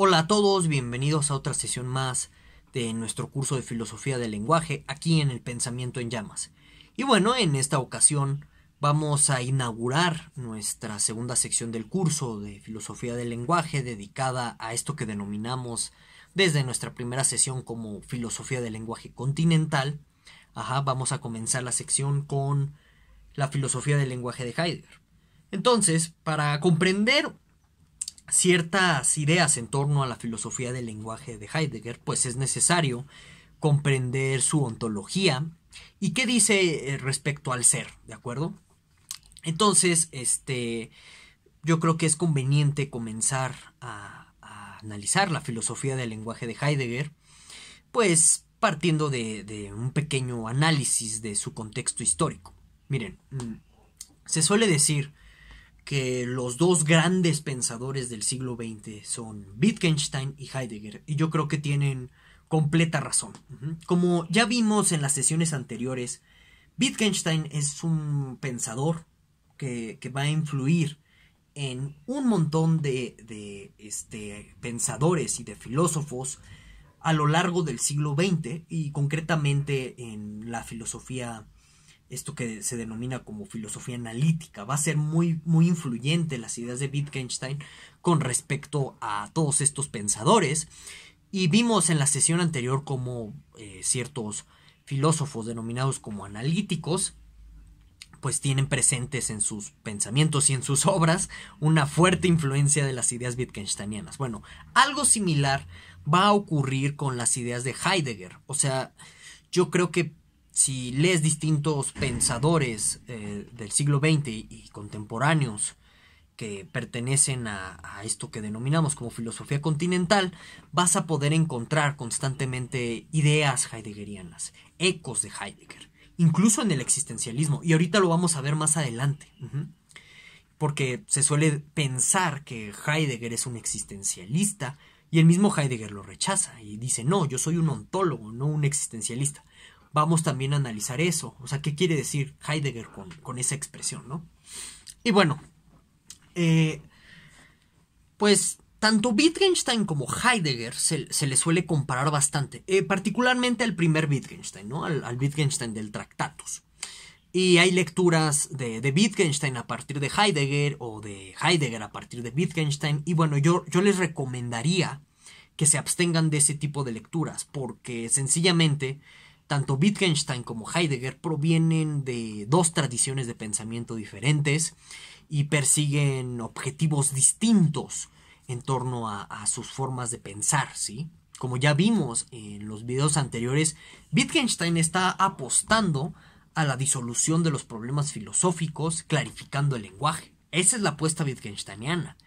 Hola a todos, bienvenidos a otra sesión más de nuestro curso de filosofía del lenguaje aquí en el pensamiento en llamas. Y bueno, en esta ocasión vamos a inaugurar nuestra segunda sección del curso de filosofía del lenguaje dedicada a esto que denominamos desde nuestra primera sesión como filosofía del lenguaje continental. Ajá, vamos a comenzar la sección con la filosofía del lenguaje de Heidegger. Entonces, para comprender ciertas ideas en torno a la filosofía del lenguaje de Heidegger, pues es necesario comprender su ontología y qué dice eh, respecto al ser, ¿de acuerdo? Entonces, este, yo creo que es conveniente comenzar a, analizar la filosofía del lenguaje de Heidegger, pues partiendo de un pequeño análisis de su contexto histórico. Miren, mm, se suele decir que los dos grandes pensadores del siglo XX son Wittgenstein y Heidegger, y yo creo que tienen completa razón. Como ya vimos en las sesiones anteriores, Wittgenstein es un pensador que, va a influir en un montón de, de este, pensadores y de filósofos a lo largo del siglo XX y concretamente en la filosofía esto que se denomina como filosofía analítica. Va a ser muy, muy influyente las ideas de Wittgenstein con respecto a todos estos pensadores. Y vimos en la sesión anterior como eh, ciertos filósofos denominados como analíticos, pues tienen presentes en sus pensamientos y en sus obras una fuerte influencia de las ideas wittgensteinianas. Bueno, algo similar va a ocurrir con las ideas de Heidegger. O sea, yo creo que si lees distintos pensadores eh, del siglo XX y contemporáneos que pertenecen a, a, esto que denominamos como filosofía continental, vas a poder encontrar constantemente ideas heideggerianas, ecos de Heidegger, incluso en el existencialismo, y ahorita lo vamos a ver más adelante, porque se suele pensar que Heidegger es un existencialista, y el mismo Heidegger lo rechaza y dice, no, yo soy un ontólogo, no un existencialista vamos también a analizar eso. O sea, ¿qué quiere decir Heidegger con, esa expresión, no? Y bueno, eh, pues tanto Wittgenstein como Heidegger se, se le suele comparar bastante, eh, particularmente al primer Wittgenstein, ¿no? Al, Wittgenstein del Tractatus. Y hay lecturas de, de, Wittgenstein a partir de Heidegger o de Heidegger a partir de Wittgenstein. Y bueno, yo, yo les recomendaría que se abstengan de ese tipo de lecturas porque sencillamente tanto Wittgenstein como Heidegger provienen de dos tradiciones de pensamiento diferentes y persiguen objetivos distintos en torno a, sus formas de pensar, ¿sí? Como ya vimos en los videos anteriores, Wittgenstein está apostando a la disolución de los problemas filosóficos, clarificando el lenguaje. Esa es la apuesta wittgensteiniana.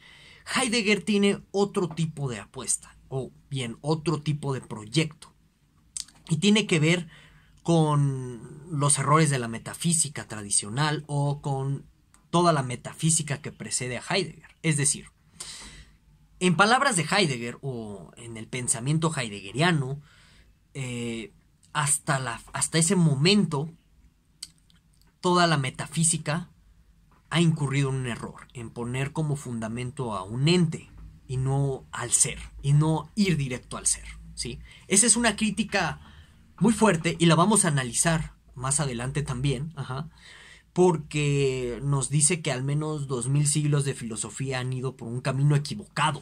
Heidegger tiene otro tipo de apuesta, o bien otro tipo de proyecto y tiene que ver con los errores de la metafísica tradicional o con toda la metafísica que precede a Heidegger. Es decir, en palabras de Heidegger o en el pensamiento heideggeriano, eh, hasta, la, hasta ese momento, toda la metafísica ha incurrido en un error, en poner como fundamento a un ente y no al ser, y no ir directo al ser. ¿sí? Esa es una crítica muy fuerte y la vamos a analizar más adelante también, porque nos dice que al menos dos mil siglos de filosofía han ido por un camino equivocado.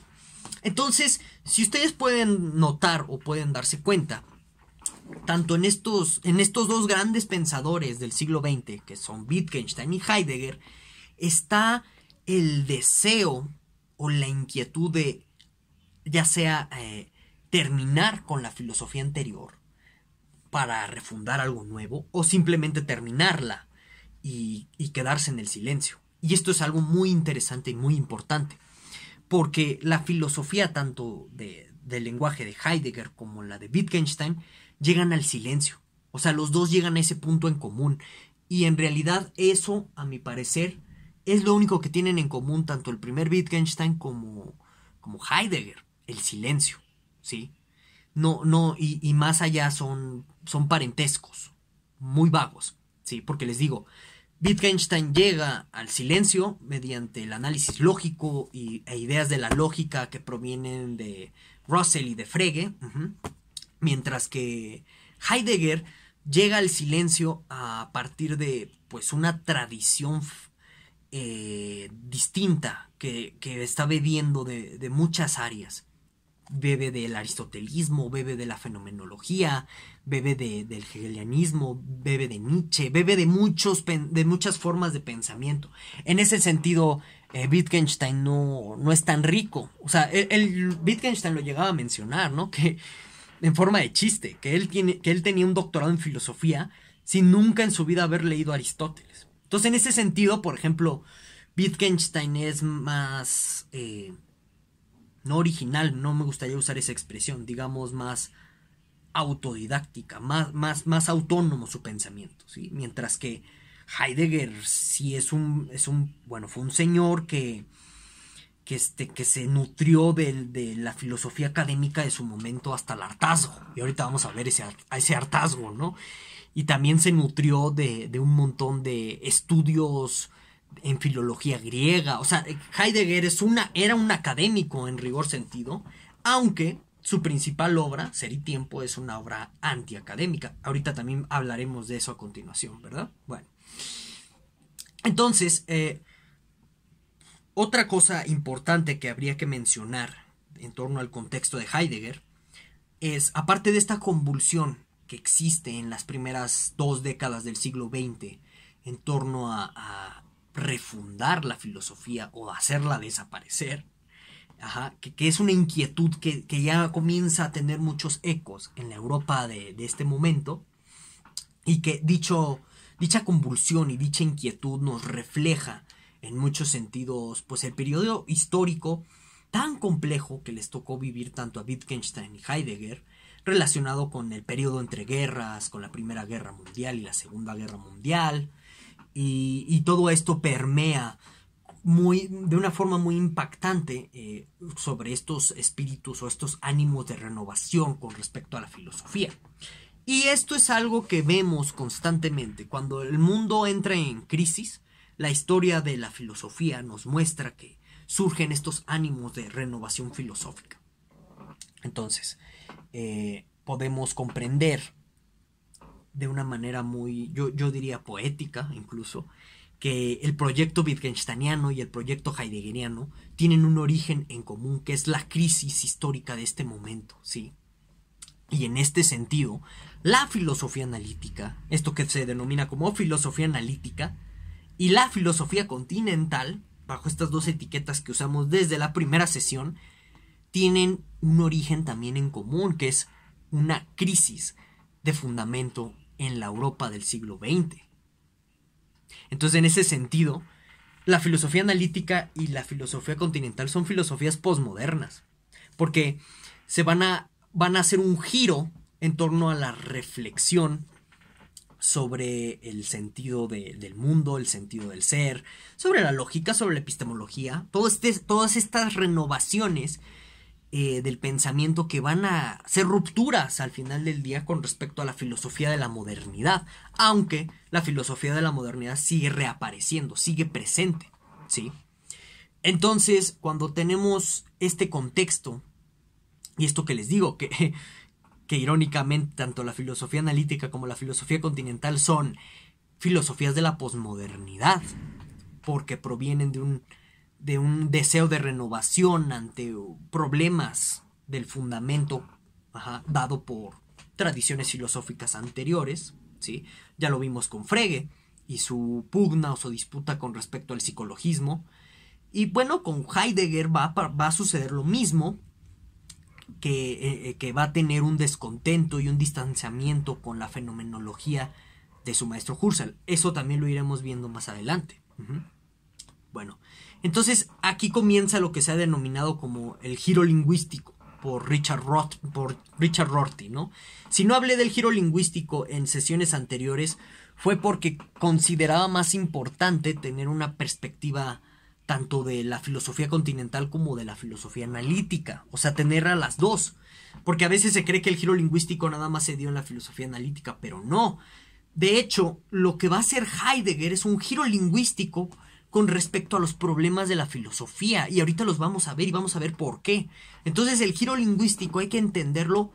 Entonces, si ustedes pueden notar o pueden darse cuenta, tanto en estos, en estos dos grandes pensadores del siglo XX, que son Wittgenstein y Heidegger, está el deseo o la inquietud de, ya sea eh, terminar con la filosofía anterior, para refundar algo nuevo o simplemente terminarla y, quedarse en el silencio. Y esto es algo muy interesante y muy importante, porque la filosofía tanto de, del lenguaje de Heidegger como la de Wittgenstein llegan al silencio. O sea, los dos llegan a ese punto en común. Y en realidad eso, a mi parecer, es lo único que tienen en común tanto el primer Wittgenstein como, como Heidegger, el silencio, ¿sí? No, no, y más allá son son parentescos, muy vagos, ¿sí? Porque les digo, Wittgenstein llega al silencio mediante el análisis lógico y, e ideas de la lógica que provienen de Russell y de Frege, mientras que Heidegger llega al silencio a partir de pues una tradición eh, distinta que, está bebiendo de, de muchas áreas bebe del aristotelismo, bebe de la fenomenología, bebe de, del hegelianismo, bebe de Nietzsche, bebe de, muchos, de muchas formas de pensamiento. En ese sentido, eh, Wittgenstein no, no, es tan rico. O sea, el, Wittgenstein lo llegaba a mencionar, ¿no? Que en forma de chiste, que él, tiene, que él tenía un doctorado en filosofía sin nunca en su vida haber leído Aristóteles. Entonces, en ese sentido, por ejemplo, Wittgenstein es más... Eh, no original, no me gustaría usar esa expresión, digamos más autodidáctica, más, más, más autónomo su pensamiento, ¿sí? Mientras que Heidegger sí es un, es un, bueno, fue un señor que, que, este, que se nutrió de, la filosofía académica de su momento hasta el hartazgo, y ahorita vamos a ver ese, a ese hartazgo, ¿no? Y también se nutrió de, de un montón de estudios en filología griega. O sea, Heidegger es una, era un académico en rigor sentido, aunque su principal obra, Ser y Tiempo, es una obra antiacadémica. Ahorita también hablaremos de eso a continuación, ¿verdad? Bueno. Entonces, eh, otra cosa importante que habría que mencionar en torno al contexto de Heidegger es, aparte de esta convulsión que existe en las primeras dos décadas del siglo XX en torno a refundar la filosofía o hacerla desaparecer, que, es una inquietud que, ya comienza a tener muchos ecos en la Europa de, este momento y que dicho, dicha convulsión y dicha inquietud nos refleja en muchos sentidos pues el periodo histórico tan complejo que les tocó vivir tanto a Wittgenstein y Heidegger relacionado con el periodo entre guerras, con la Primera Guerra Mundial y la Segunda Guerra Mundial, y, todo esto permea muy, de una forma muy impactante eh, sobre estos espíritus o estos ánimos de renovación con respecto a la filosofía. Y esto es algo que vemos constantemente. Cuando el mundo entra en crisis, la historia de la filosofía nos muestra que surgen estos ánimos de renovación filosófica. Entonces, eh, podemos comprender de una manera muy, yo, diría poética incluso, que el proyecto Wittgensteiniano y el proyecto heideggeriano tienen un origen en común, que es la crisis histórica de este momento, ¿sí? Y en este sentido, la filosofía analítica, esto que se denomina como filosofía analítica, y la filosofía continental, bajo estas dos etiquetas que usamos desde la primera sesión, tienen un origen también en común, que es una crisis de fundamento en la Europa del siglo XX. Entonces, en ese sentido, la filosofía analítica y la filosofía continental son filosofías posmodernas, porque se van a, van a hacer un giro en torno a la reflexión sobre el sentido del mundo, el sentido del ser, sobre la lógica, sobre la epistemología, este, todas estas renovaciones eh, del pensamiento que van a ser rupturas al final del día con respecto a la filosofía de la modernidad, aunque la filosofía de la modernidad sigue reapareciendo, sigue presente, ¿sí? Entonces, cuando tenemos este contexto, y esto que les digo, que irónicamente tanto la filosofía analítica como la filosofía continental son filosofías de la posmodernidad, porque provienen de un de un deseo de renovación ante problemas del fundamento dado por tradiciones filosóficas anteriores, ¿sí? Ya lo vimos con Frege y su pugna o su disputa con respecto al psicologismo. Y bueno, con Heidegger va, va a suceder lo mismo, eh, que, va a tener un descontento y un distanciamiento con la fenomenología de su maestro Husserl. Eso también lo iremos viendo más adelante. Bueno, entonces aquí comienza lo que se ha denominado como el giro lingüístico por Richard, Rorty, ¿no? Si no hablé del giro lingüístico en sesiones anteriores fue porque consideraba más importante tener una perspectiva tanto de la filosofía continental como de la filosofía analítica, o sea, tener a las dos, porque a veces se cree que el giro lingüístico nada más se dio en la filosofía analítica, pero no. De hecho, lo que va a hacer Heidegger es un giro lingüístico con respecto a los problemas de la filosofía. Y ahorita los vamos a ver y vamos a ver por qué. Entonces el giro lingüístico hay que entenderlo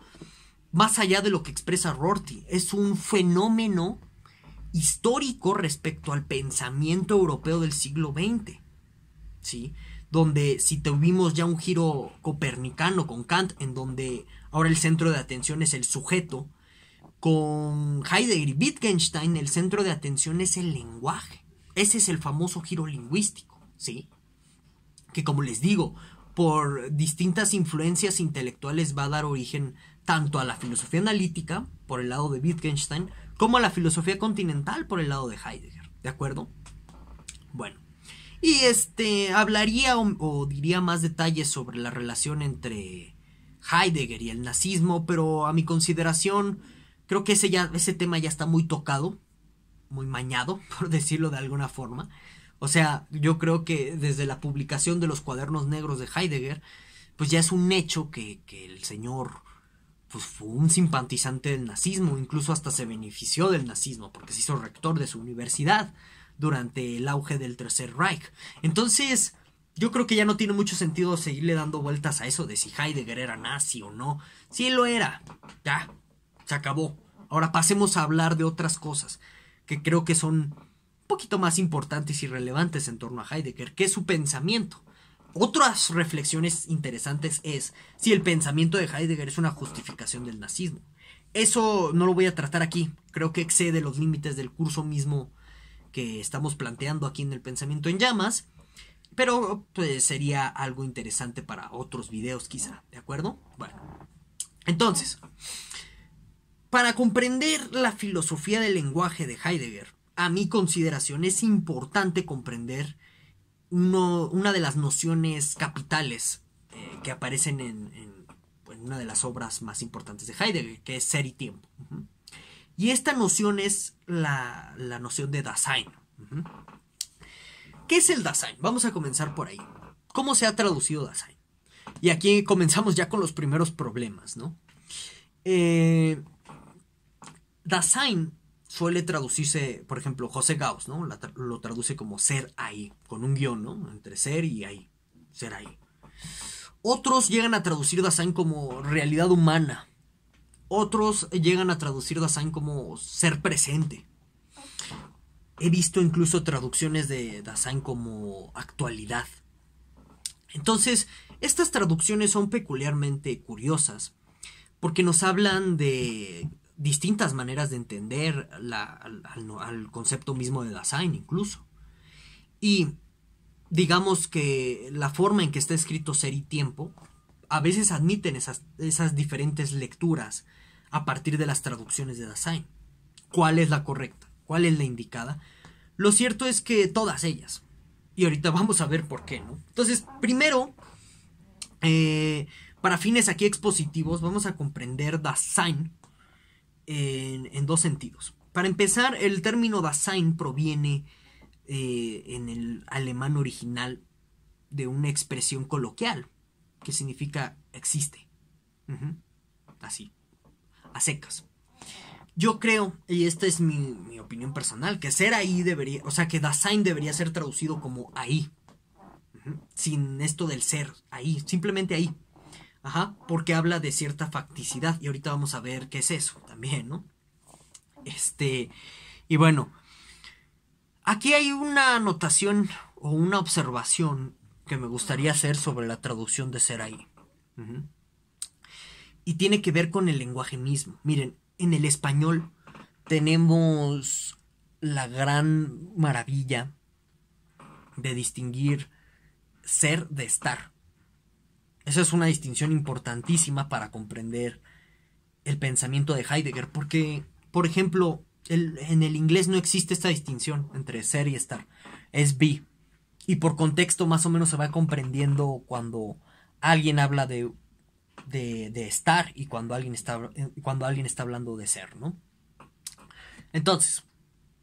más allá de lo que expresa Rorty. Es un fenómeno histórico respecto al pensamiento europeo del siglo XX. ¿Sí? Donde si tuvimos ya un giro copernicano con Kant, en donde ahora el centro de atención es el sujeto, con Heidegger y Wittgenstein el centro de atención es el lenguaje. Ese es el famoso giro lingüístico, ¿sí? Que como les digo, por distintas influencias intelectuales va a dar origen tanto a la filosofía analítica, por el lado de Wittgenstein, como a la filosofía continental, por el lado de Heidegger, ¿de acuerdo? Bueno, y este, hablaría o, diría más detalles sobre la relación entre Heidegger y el nazismo, pero a mi consideración, creo que ese, ya, ese tema ya está muy tocado muy mañado, por decirlo de alguna forma. O sea, yo creo que desde la publicación de los cuadernos negros de Heidegger, pues ya es un hecho que, que el señor pues fue un simpatizante del nazismo, incluso hasta se benefició del nazismo, porque se hizo rector de su universidad durante el auge del Tercer Reich. Entonces, yo creo que ya no tiene mucho sentido seguirle dando vueltas a eso de si Heidegger era nazi o no. Si lo era. Ya. Se acabó. Ahora pasemos a hablar de otras cosas que creo que son un poquito más importantes y relevantes en torno a Heidegger, que es su pensamiento. Otras reflexiones interesantes es si el pensamiento de Heidegger es una justificación del nazismo. Eso no lo voy a tratar aquí, creo que excede los límites del curso mismo que estamos planteando aquí en el pensamiento en llamas, pero pues, sería algo interesante para otros videos quizá, ¿de acuerdo? Bueno, entonces, para comprender la filosofía del lenguaje de Heidegger, a mi consideración es importante comprender una de las nociones capitales eh, que aparecen en, una de las obras más importantes de Heidegger, que es ser y tiempo. Y esta noción es la, noción de Dasein. ¿Qué es el Dasein? Vamos a comenzar por ahí. ¿Cómo se ha traducido Dasein? Y aquí comenzamos ya con los primeros problemas, ¿no? Eh, Dasein suele traducirse, por ejemplo, José Gauss, ¿no? lo traduce como ser ahí, con un guión, ¿no? Entre ser y ahí, ser ahí. Otros llegan a traducir Dasein como realidad humana. Otros llegan a traducir Dasein como ser presente. He visto incluso traducciones de Dasein como actualidad. Entonces, estas traducciones son peculiarmente curiosas porque nos hablan de distintas maneras de entender al, concepto mismo de Dasein incluso. Y digamos que la forma en que está escrito ser y tiempo a veces admiten esas, diferentes lecturas a partir de las traducciones de Dasein ¿Cuál es la correcta? ¿Cuál es la indicada? Lo cierto es que todas ellas. Y ahorita vamos a ver por qué, ¿no? Entonces, primero, eh, para fines aquí expositivos, vamos a comprender Dasein en, dos sentidos. Para empezar, el término Dasein proviene eh, en el alemán original de una expresión coloquial que significa existe. Así, a secas. Yo creo, y esta es mi, opinión personal, que ser ahí debería, o sea, que Dasein debería ser traducido como ahí. Sin esto del ser, ahí, simplemente ahí. Ajá, porque habla de cierta facticidad. Y ahorita vamos a ver qué es eso también, ¿no? Este, y bueno, aquí hay una anotación o una observación que me gustaría hacer sobre la traducción de ser ahí. Y tiene que ver con el lenguaje mismo. Miren, en el español tenemos la gran maravilla de distinguir ser de estar. Esa es una distinción importantísima para comprender el pensamiento de Heidegger, porque, por ejemplo, en el inglés no existe esta distinción entre ser y estar, es be. Y por contexto más o menos se va comprendiendo cuando alguien habla de, de, de estar y cuando alguien, está, cuando alguien está hablando de ser, ¿no? Entonces,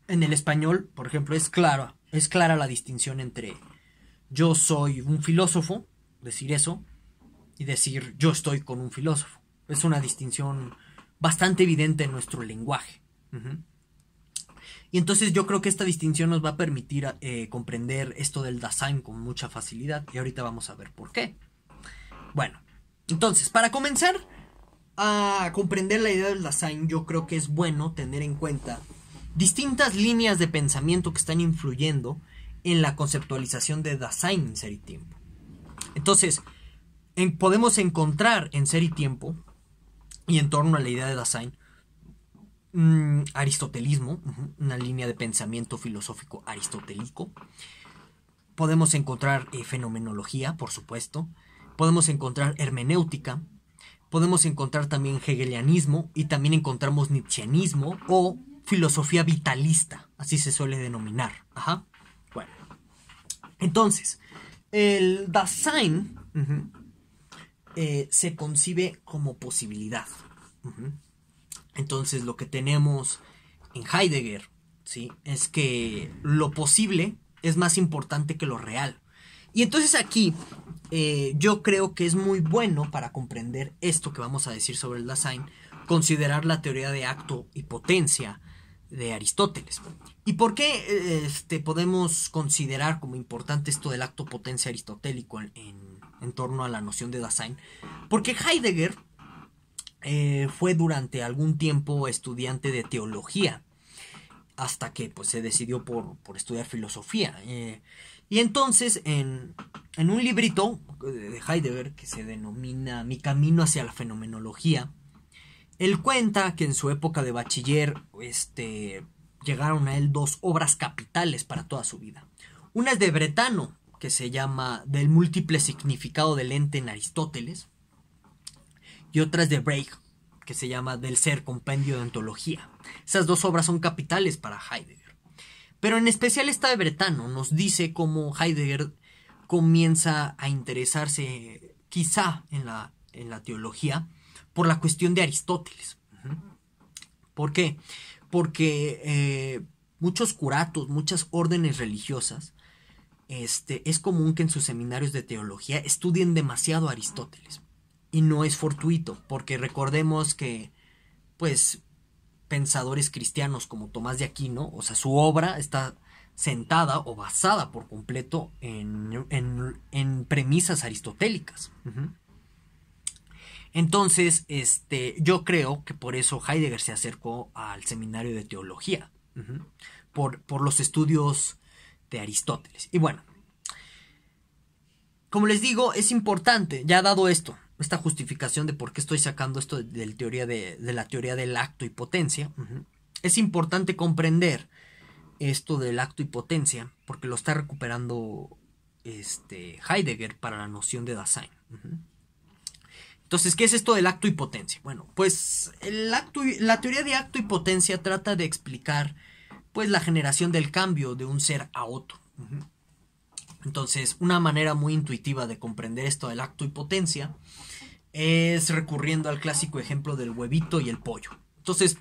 en el español, por ejemplo, es clara, es clara la distinción entre yo soy un filósofo, decir eso, y decir yo estoy con un filósofo. Es una distinción bastante evidente en nuestro lenguaje. Y entonces yo creo que esta distinción nos va a permitir eh, comprender esto del Dasein con mucha facilidad y ahorita vamos a ver por qué. Bueno, entonces, para comenzar a comprender la idea del Dasein, yo creo que es bueno tener en cuenta distintas líneas de pensamiento que están influyendo en la conceptualización de Dasein ser y tiempo. Entonces, podemos encontrar en Ser y Tiempo y en torno a la idea de Dasein mm, aristotelismo, una línea de pensamiento filosófico aristotélico. Podemos encontrar eh, fenomenología, por supuesto. Podemos encontrar hermenéutica. Podemos encontrar también hegelianismo y también encontramos nietzscheanismo o filosofía vitalista, así se suele denominar. Ajá. Bueno. Entonces, el Dasein eh, se concibe como posibilidad. Entonces lo que tenemos en Heidegger ¿sí? es que lo posible es más importante que lo real. Y entonces aquí eh, yo creo que es muy bueno para comprender esto que vamos a decir sobre el Dasein, considerar la teoría de acto y potencia de Aristóteles. ¿Y por qué este, podemos considerar como importante esto del acto potencia aristotélico en en torno a la noción de Dasein, porque Heidegger eh, fue durante algún tiempo estudiante de teología, hasta que pues, se decidió por, estudiar filosofía. Eh, y entonces, en, un librito eh, de Heidegger que se denomina Mi camino hacia la fenomenología, él cuenta que en su época de bachiller este, llegaron a él dos obras capitales para toda su vida. Una es de Bretano, que se llama Del múltiple significado del ente en Aristóteles, y otras de Brake que se llama Del ser, compendio de ontología. Esas dos obras son capitales para Heidegger. Pero en especial esta de Bretano nos dice cómo Heidegger comienza a interesarse quizá en la, teología por la cuestión de Aristóteles. ¿Por qué? Porque eh, muchos curatos, muchas órdenes religiosas este, es común que en sus seminarios de teología estudien demasiado Aristóteles. Y no es fortuito, porque recordemos que, pues, pensadores cristianos como Tomás de Aquino, o sea, su obra está sentada o basada por completo en, premisas aristotélicas. Entonces, este, yo creo que por eso Heidegger se acercó al seminario de teología, por, por los estudios de Aristóteles. Y bueno, como les digo, es importante, ya dado esto, esta justificación de por qué estoy sacando esto de, teoría de, la teoría del acto y potencia, es importante comprender esto del acto y potencia, porque lo está recuperando este, Heidegger para la noción de Dasein. Entonces, ¿qué es esto del acto y potencia? Bueno, pues el acto la teoría de acto y potencia trata de explicar pues la generación del cambio de un ser a otro. Entonces, una manera muy intuitiva de comprender esto del acto y potencia es recurriendo al clásico ejemplo del huevito y el pollo. Entonces,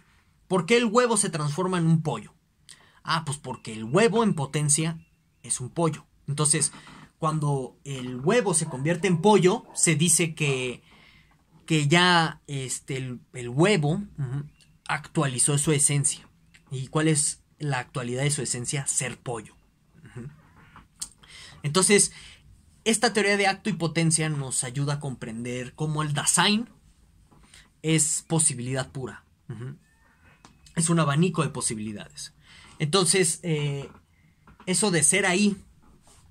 ¿por qué el huevo se transforma en un pollo? Ah, pues porque el huevo en potencia es un pollo. Entonces, cuando el huevo se convierte en pollo, se dice que, que ya este, el, huevo actualizó su esencia. ¿Y cuál es la actualidad de su esencia ser pollo. Entonces, esta teoría de acto y potencia nos ayuda a comprender cómo el Dasein es posibilidad pura. Es un abanico de posibilidades. Entonces, eh, eso de ser ahí,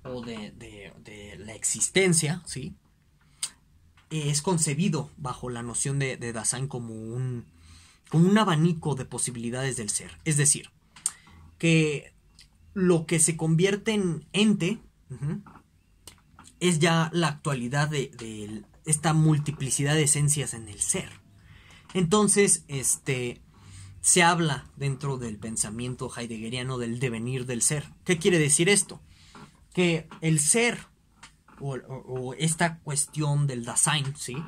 o de, la existencia, ¿sí? es concebido bajo la noción de, Dasein como un abanico de posibilidades del ser. Es decir, que lo que se convierte en ente es ya la actualidad de, esta multiplicidad de esencias en el ser. Entonces, este se habla dentro del pensamiento heideggeriano del devenir del ser. ¿Qué quiere decir esto? Que el ser o, esta cuestión del Dasein, ¿sí?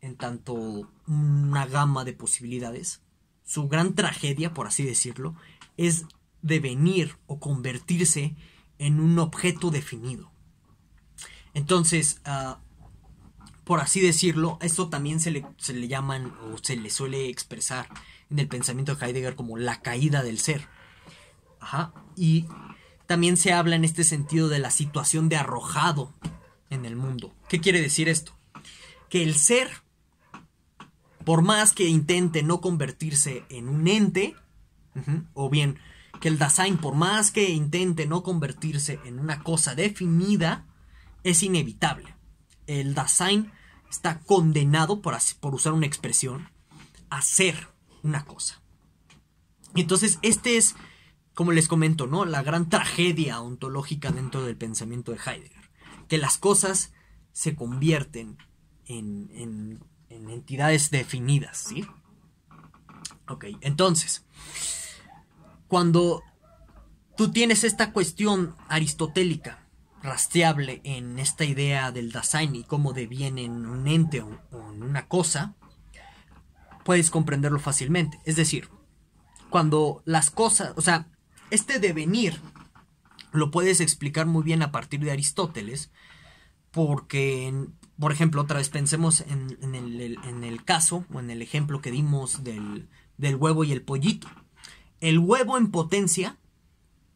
En tanto una gama de posibilidades, su gran tragedia, por así decirlo, es devenir o convertirse en un objeto definido. Entonces, ah, por así decirlo, esto también se le, se le llaman o se le suele expresar en el pensamiento de Heidegger como la caída del ser. Ajá. Y también se habla en este sentido de la situación de arrojado en el mundo. ¿Qué quiere decir esto? Que el ser, por más que intente no convertirse en un ente, o bien que el Dasein, por más que intente no convertirse en una cosa definida, es inevitable. El Dasein está condenado, por, por usar una expresión, a ser una cosa. Entonces, este es, como les comento, ¿no? La gran tragedia ontológica dentro del pensamiento de Heidegger. Que las cosas se convierten en, en, en entidades definidas, ¿sí? Ok, entonces cuando tú tienes esta cuestión aristotélica rastreable en esta idea del Dasein y cómo deviene un ente o, una cosa, puedes comprenderlo fácilmente. Es decir, cuando las cosas, o sea, este devenir lo puedes explicar muy bien a partir de Aristóteles, porque, por ejemplo, otra vez pensemos en, el, caso o en el ejemplo que dimos del huevo y el pollito. El huevo en potencia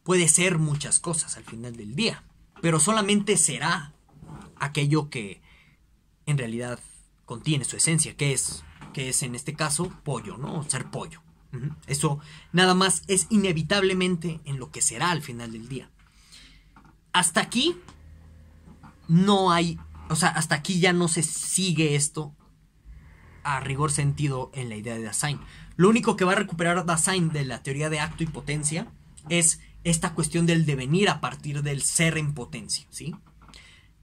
puede ser muchas cosas al final del día, pero solamente será aquello que en realidad contiene su esencia, que es, que es en este caso pollo, ¿no? Ser pollo. Eso nada más es inevitablemente en lo que será al final del día. Hasta aquí no hay, o sea, hasta aquí ya no se sigue esto a rigor sentido en la idea de Dasein. Lo único que va a recuperar Dasein de la teoría de acto y potencia es esta cuestión del devenir a partir del ser en potencia, ¿sí?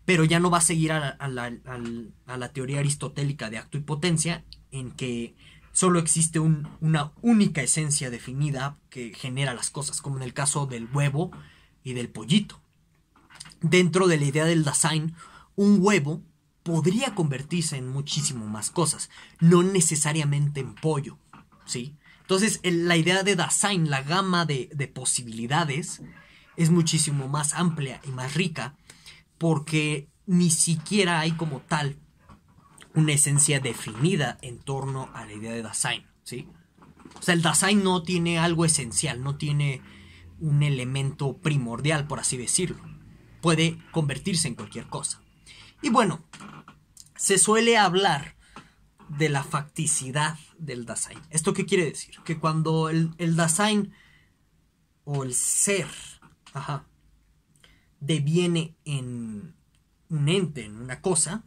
Pero ya no va a seguir a la, teoría aristotélica de acto y potencia, en que solo existe una única esencia definida que genera las cosas, como en el caso del huevo y del pollito. Dentro de la idea del Dasein, un huevo podría convertirse en muchísimo más cosas, no necesariamente en pollo. Entonces, la idea de Dasein, la gama de, posibilidades, es muchísimo más amplia y más rica, porque ni siquiera hay como tal una esencia definida en torno a la idea de Dasein, O sea, el Dasein no tiene algo esencial, no tiene un elemento primordial, por así decirlo. Puede convertirse en cualquier cosa. Y bueno, se suele hablar de la facticidad del Dasein. ¿Esto qué quiere decir? Que cuando el, el Dasein o el ser ajá, deviene en un ente, en una cosa,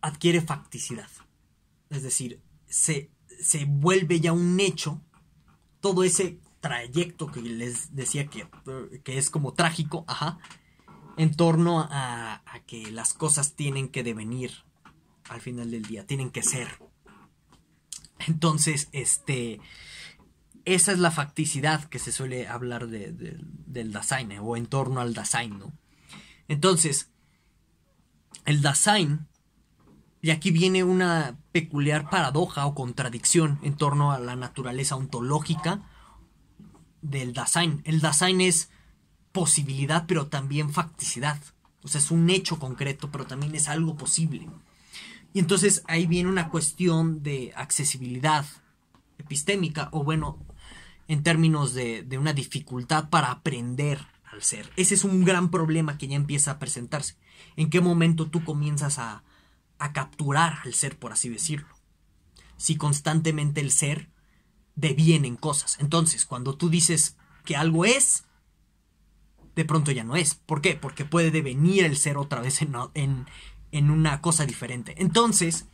adquiere facticidad. Es decir, se, se vuelve ya un hecho todo ese trayecto que les decía que, que es como trágico, ajá, en torno a, a, que las cosas tienen que devenir al final del día, tienen que ser. Entonces, este, esa es la facticidad que se suele hablar de, del Dasein eh, o en torno al Dasein, ¿no? Entonces, el Dasein, y aquí viene una peculiar paradoja o contradicción en torno a la naturaleza ontológica del Dasein. El Dasein es posibilidad, pero también facticidad. O sea, es un hecho concreto, pero también es algo posible. Y entonces ahí viene una cuestión de accesibilidad epistémica, o bueno, en términos de, una dificultad para aprender al ser. Ese es un gran problema que ya empieza a presentarse. ¿En qué momento tú comienzas a, capturar al ser, por así decirlo? Si constantemente el ser deviene en cosas. Entonces, cuando tú dices que algo es, de pronto ya no es. ¿Por qué? Porque puede devenir el ser otra vez en, en una cosa diferente. Entonces,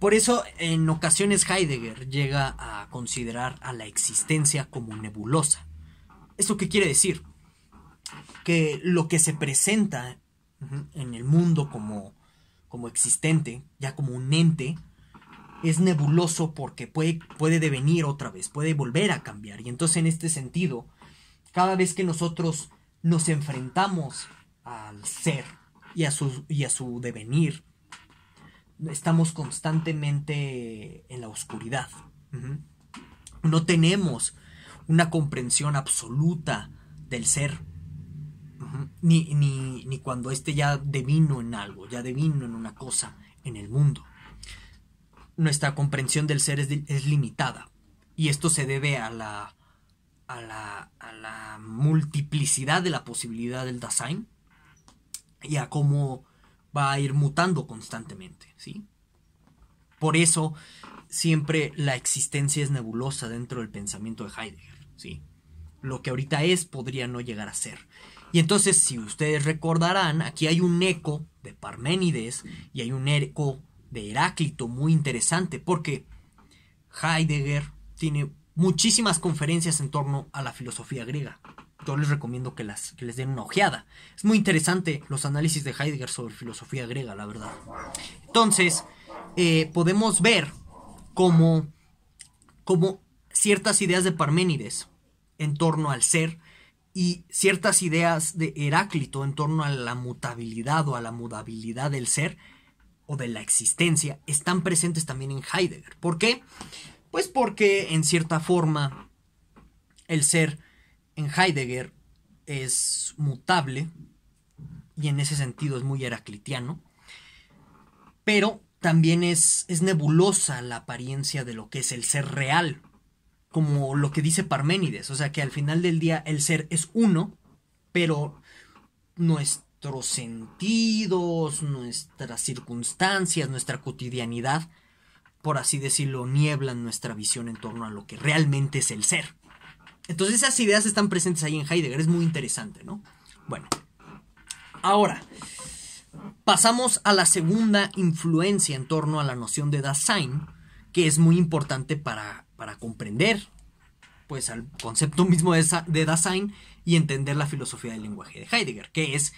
por eso en ocasiones Heidegger llega a considerar a la existencia como nebulosa. ¿Eso qué quiere decir? Que lo que se presenta en el mundo como, como existente, ya como un ente, es nebuloso porque puede, puede devenir otra vez, puede volver a cambiar. Y entonces en este sentido, cada vez que nosotros nos enfrentamos al ser, y a su, y a su devenir. Estamos constantemente en la oscuridad. No tenemos una comprensión absoluta del ser. Ni, ni, ni cuando éste ya devino en algo, ya devino en una cosa, en el mundo. Nuestra comprensión del ser es, es limitada. Y esto se debe a la, a la, a la multiplicidad de la posibilidad del Dasein, y a cómo va a ir mutando constantemente, ¿sí? Por eso siempre la existencia es nebulosa dentro del pensamiento de Heidegger, ¿sí? Lo que ahorita es podría no llegar a ser. Y entonces, si ustedes recordarán, aquí hay un eco de Parménides y hay un eco de Heráclito muy interesante, porque Heidegger tiene muchísimas conferencias en torno a la filosofía griega yo les recomiendo que, las, les den una ojeada. Es muy interesante los análisis de Heidegger sobre filosofía griega, la verdad. Entonces, eh, podemos ver cómo como ciertas ideas de Parménides en torno al ser y ciertas ideas de Heráclito en torno a la mutabilidad o a la mudabilidad del ser o de la existencia están presentes también en Heidegger. ¿Por qué? Pues porque en cierta forma el ser en Heidegger es mutable y en ese sentido es muy heraclitiano, pero también es, nebulosa la apariencia de lo que es el ser real, como lo que dice Parménides, o sea que al final del día el ser es uno, pero nuestros sentidos, nuestras circunstancias, nuestra cotidianidad, por así decirlo, nieblan nuestra visión en torno a lo que realmente es el ser. Entonces esas ideas están presentes ahí en Heidegger, es muy interesante, ¿no? Bueno, ahora pasamos a la segunda influencia en torno a la noción de Dasein, que es muy importante para, comprender pues al concepto mismo de, de Dasein y entender la filosofía del lenguaje de Heidegger, que es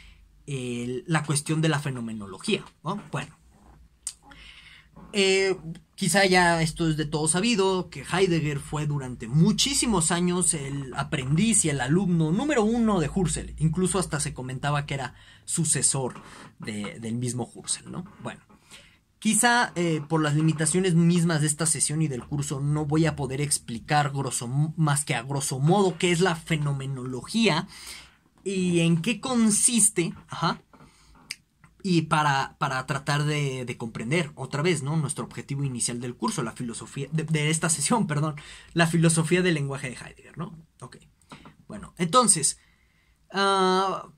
la cuestión de la fenomenología. ¿no? Bueno, eh, quizá ya esto es de todo sabido, que Heidegger fue durante muchísimos años el aprendiz y el alumno número uno de Husserl. Incluso hasta se comentaba que era sucesor del mismo Husserl, ¿no? Bueno. Quizá eh, por las limitaciones mismas de esta sesión y del curso no voy a poder explicar grosso, más que a grosso modo qué es la fenomenología y en qué consiste, ajá, y para, para tratar de, comprender otra vez, ¿no? Nuestro objetivo inicial del curso, la filosofía, de, esta sesión, perdón, la filosofía del lenguaje de Heidegger, ¿no? Ok. Bueno, entonces, ah,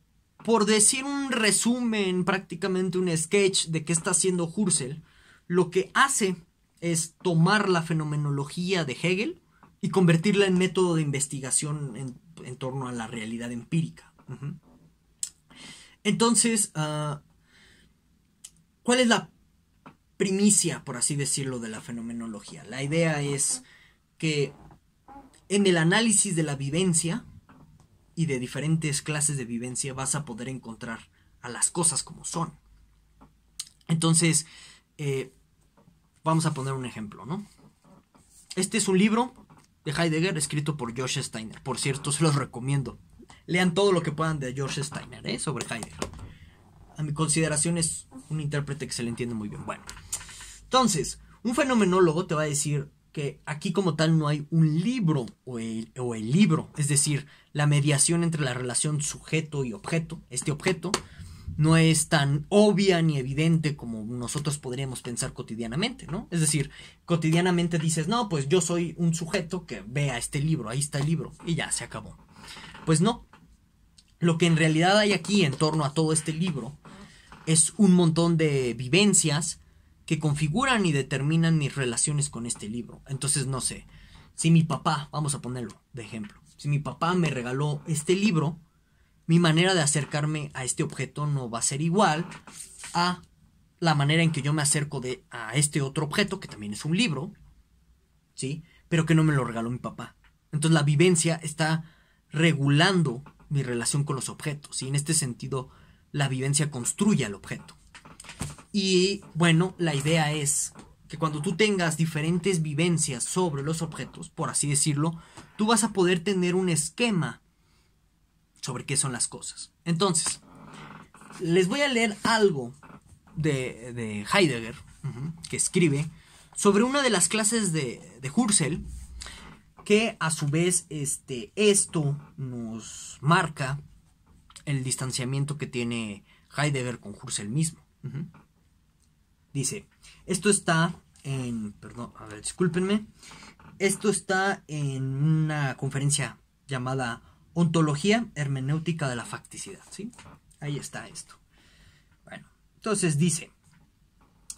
por decir un resumen, prácticamente un sketch de qué está haciendo Husserl, lo que hace es tomar la fenomenología de Hegel y convertirla en método de investigación en, torno a la realidad empírica. Entonces, ah, ¿Cuál es la primicia, por así decirlo, de la fenomenología? La idea es que en el análisis de la vivencia y de diferentes clases de vivencia vas a poder encontrar a las cosas como son. Entonces, eh, vamos a poner un ejemplo, ¿no? Este es un libro de Heidegger escrito por Josh Steiner. Por cierto, se los recomiendo. Lean todo lo que puedan de George Steiner ¿eh? sobre Heidegger a mi consideración es un intérprete que se le entiende muy bien. Bueno, entonces, un fenomenólogo te va a decir que aquí como tal no hay un libro o el, libro, es decir, la mediación entre la relación sujeto y objeto, este objeto, no es tan obvia ni evidente como nosotros podríamos pensar cotidianamente, ¿no? Es decir, cotidianamente dices, no, pues yo soy un sujeto que vea este libro, ahí está el libro, y ya se acabó. Pues no. Lo que en realidad hay aquí en torno a todo este libro es un montón de vivencias que configuran y determinan mis relaciones con este libro. Entonces, no sé, si mi papá, vamos a ponerlo de ejemplo, si mi papá me regaló este libro, mi manera de acercarme a este objeto no va a ser igual a la manera en que yo me acerco de, a este otro objeto, que también es un libro, ¿sí? Pero que no me lo regaló mi papá. Entonces la vivencia está regulando mi relación con los objetos. Y en este sentido, la vivencia construye al objeto. Y bueno, la idea es que cuando tú tengas diferentes vivencias sobre los objetos, por así decirlo, tú vas a poder tener un esquema sobre qué son las cosas. Entonces, les voy a leer algo de, Heidegger, que escribe, sobre una de las clases de, de que a su vez este, esto nos marca el distanciamiento que tiene Heidegger con Husserl mismo. Dice, esto está en, perdón, a ver, discúlpenme, esto está en una conferencia llamada Ontología Hermenéutica de la Facticidad, ¿sí? Ahí está esto. Bueno, entonces dice,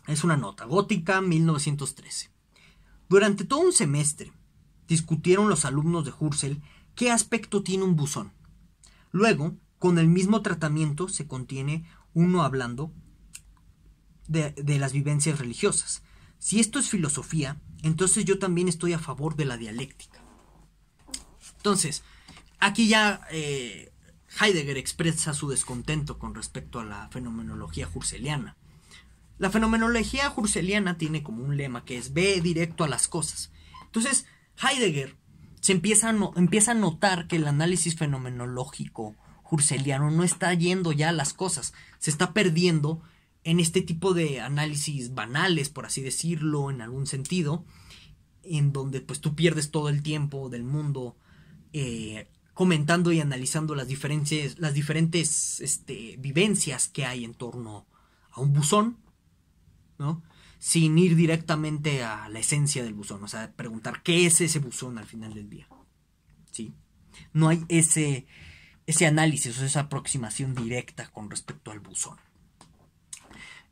es una nota, Gótica 1913. Durante todo un semestre discutieron los alumnos de Husserl qué aspecto tiene un buzón. Luego, con el mismo tratamiento se contiene uno hablando de, las vivencias religiosas. Si esto es filosofía, entonces yo también estoy a favor de la dialéctica. Entonces, aquí ya eh, Heidegger expresa su descontento con respecto a la fenomenología hurseliana. La fenomenología hurseliana tiene como un lema que es ve directo a las cosas. Entonces, Heidegger se empieza empieza a notar que el análisis fenomenológico Jurseliano no está yendo ya a las cosas, se está perdiendo en este tipo de análisis banales, por así decirlo, en algún sentido, en donde pues tú pierdes todo el tiempo del mundo eh, comentando y analizando las diferentes, las diferentes este, vivencias que hay en torno a un buzón, ¿no? Sin ir directamente a la esencia del buzón, o sea, preguntar qué es ese buzón al final del día, ¿sí? No hay ese, ese análisis o esa aproximación directa con respecto al buzón.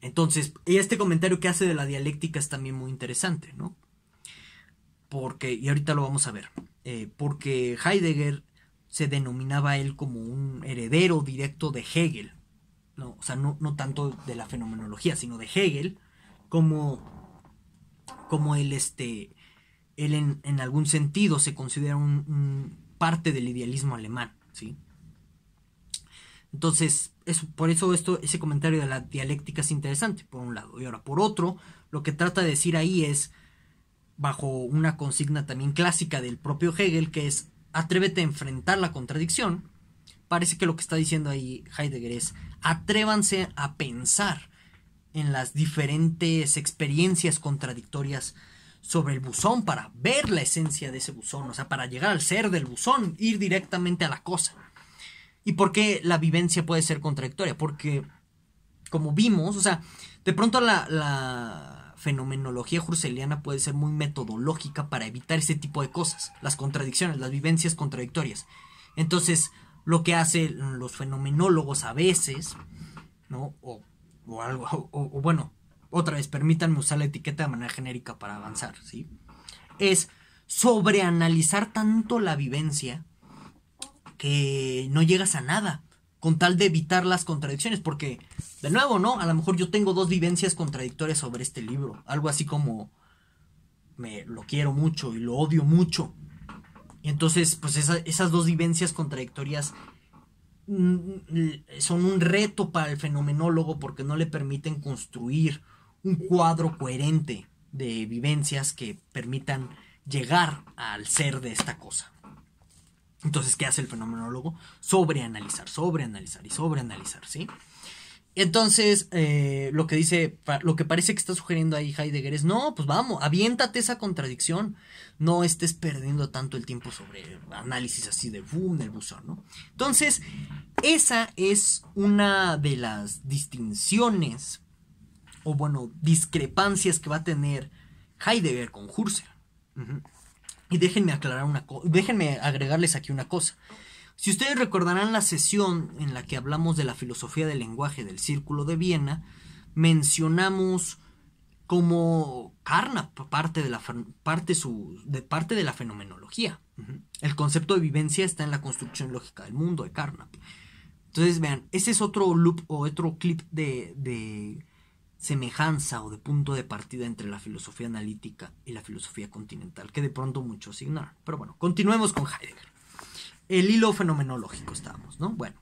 Entonces, este comentario que hace de la dialéctica es también muy interesante, ¿no? Porque, y ahorita lo vamos a ver, eh, porque Heidegger se denominaba él como un heredero directo de Hegel, ¿no? O sea, no, tanto de la fenomenología, sino de Hegel, como, como él, este, él en, algún sentido se considera un parte del idealismo alemán, ¿sí? Entonces, es, por eso esto, ese comentario de la dialéctica es interesante, por un lado. Y ahora, por otro, lo que trata de decir ahí es, bajo una consigna también clásica del propio Hegel, que es atrévete a enfrentar la contradicción, parece que lo que está diciendo ahí Heidegger es atrévanse a pensar en las diferentes experiencias contradictorias sobre el buzón para ver la esencia de ese buzón, o sea, para llegar al ser del buzón, ir directamente a la cosa. ¿Y por qué la vivencia puede ser contradictoria? Porque, como vimos, o sea, de pronto la, fenomenología jurseliana puede ser muy metodológica para evitar ese tipo de cosas, las contradicciones, las vivencias contradictorias. Entonces, lo que hacen los fenomenólogos a veces, ¿no? O, algo, o, o, bueno, otra vez, permítanme usar la etiqueta de manera genérica para avanzar, ¿sí? Es sobreanalizar tanto la vivencia que no llegas a nada con tal de evitar las contradicciones, porque, de nuevo, ¿no? A lo mejor yo tengo dos vivencias contradictorias sobre este libro, algo así como me lo quiero mucho y lo odio mucho. Y entonces, pues esas dos vivencias contradictorias mm, son un reto para el fenomenólogo porque no le permiten construir un cuadro coherente de vivencias que permitan llegar al ser de esta cosa. Entonces, ¿qué hace el fenomenólogo? Sobreanalizar, sobreanalizar y sobreanalizar, ¿sí? Entonces, eh, lo que dice, lo que parece que está sugiriendo ahí Heidegger es, no, pues vamos, aviéntate esa contradicción, no estés perdiendo tanto el tiempo sobre análisis así de boom, el buzón, ¿no? Entonces, esa es una de las distinciones, o bueno, discrepancias que va a tener Heidegger con Husserl. Y déjenme aclarar una déjenme agregarles aquí una cosa. Si ustedes recordarán la sesión en la que hablamos de la filosofía del lenguaje del Círculo de Viena, mencionamos como Carnap parte de la, parte su, de, parte de la fenomenología. El concepto de vivencia está en la construcción lógica del mundo de Carnap. Entonces, vean, ese es otro loop o otro clip de semejanza o de punto de partida entre la filosofía analítica y la filosofía continental, que de pronto muchos ignoran. Pero bueno, continuemos con Heidegger. El hilo fenomenológico estábamos, ¿no? Bueno.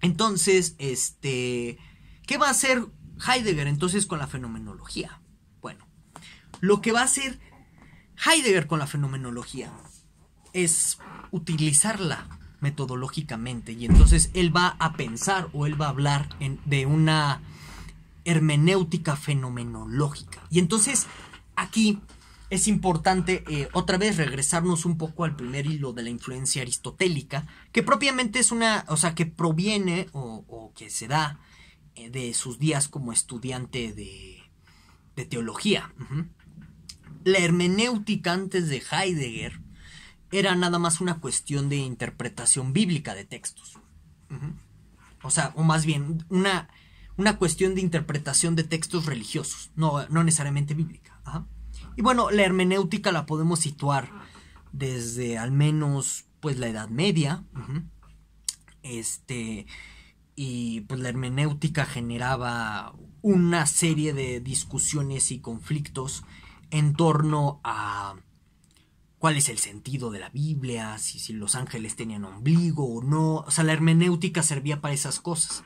Entonces, este, ¿qué va a hacer Heidegger entonces con la fenomenología? Bueno, lo que va a hacer Heidegger con la fenomenología es utilizarla metodológicamente y entonces él va a pensar o él va a hablar de una hermenéutica fenomenológica. Y entonces aquí es importante eh, otra vez regresarnos un poco al primer hilo de la influencia aristotélica, que propiamente es una, o sea, que proviene o, que se da eh, de sus días como estudiante de, teología. La hermenéutica antes de Heidegger era nada más una cuestión de interpretación bíblica de textos. O sea, o más bien, una una cuestión de interpretación de textos religiosos, no, no necesariamente bíblica. Y bueno, la hermenéutica la podemos situar desde al menos pues la Edad Media. Este y pues la hermenéutica generaba una serie de discusiones y conflictos en torno a cuál es el sentido de la Biblia, si, si los ángeles tenían ombligo o no. O sea, la hermenéutica servía para esas cosas.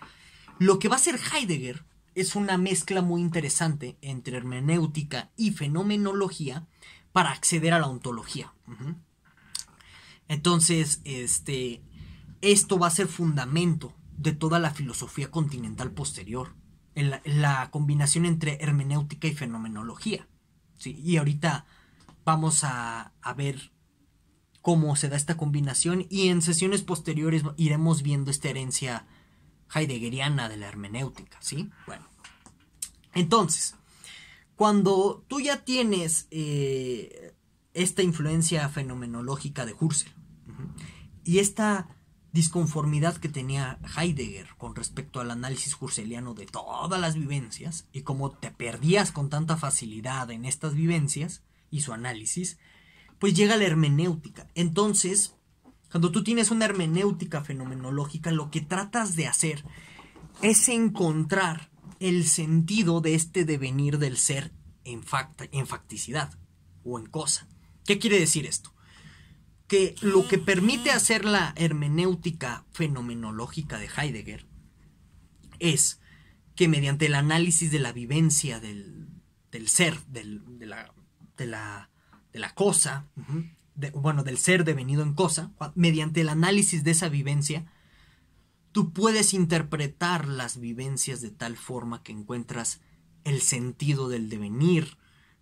Lo que va a hacer Heidegger es una mezcla muy interesante entre hermenéutica y fenomenología para acceder a la ontología. Entonces, este, esto va a ser fundamento de toda la filosofía continental posterior, la, combinación entre hermenéutica y fenomenología. Y ahorita vamos a, a ver cómo se da esta combinación y en sesiones posteriores iremos viendo esta herencia heideggeriana de la hermenéutica, ¿sí? Bueno, entonces, cuando tú ya tienes eh, esta influencia fenomenológica de Husserl y esta disconformidad que tenía Heidegger con respecto al análisis husserliano de todas las vivencias y cómo te perdías con tanta facilidad en estas vivencias y su análisis, pues llega la hermenéutica. Entonces, cuando tú tienes una hermenéutica fenomenológica, lo que tratas de hacer es encontrar el sentido de este devenir del ser en, en facticidad o en cosa. ¿Qué quiere decir esto? Que lo que permite hacer la hermenéutica fenomenológica de Heidegger es que mediante el análisis de la vivencia del, ser, de, la, de, la, cosa, bueno, del ser devenido en cosa, mediante el análisis de esa vivencia, tú puedes interpretar las vivencias de tal forma que encuentras el sentido del devenir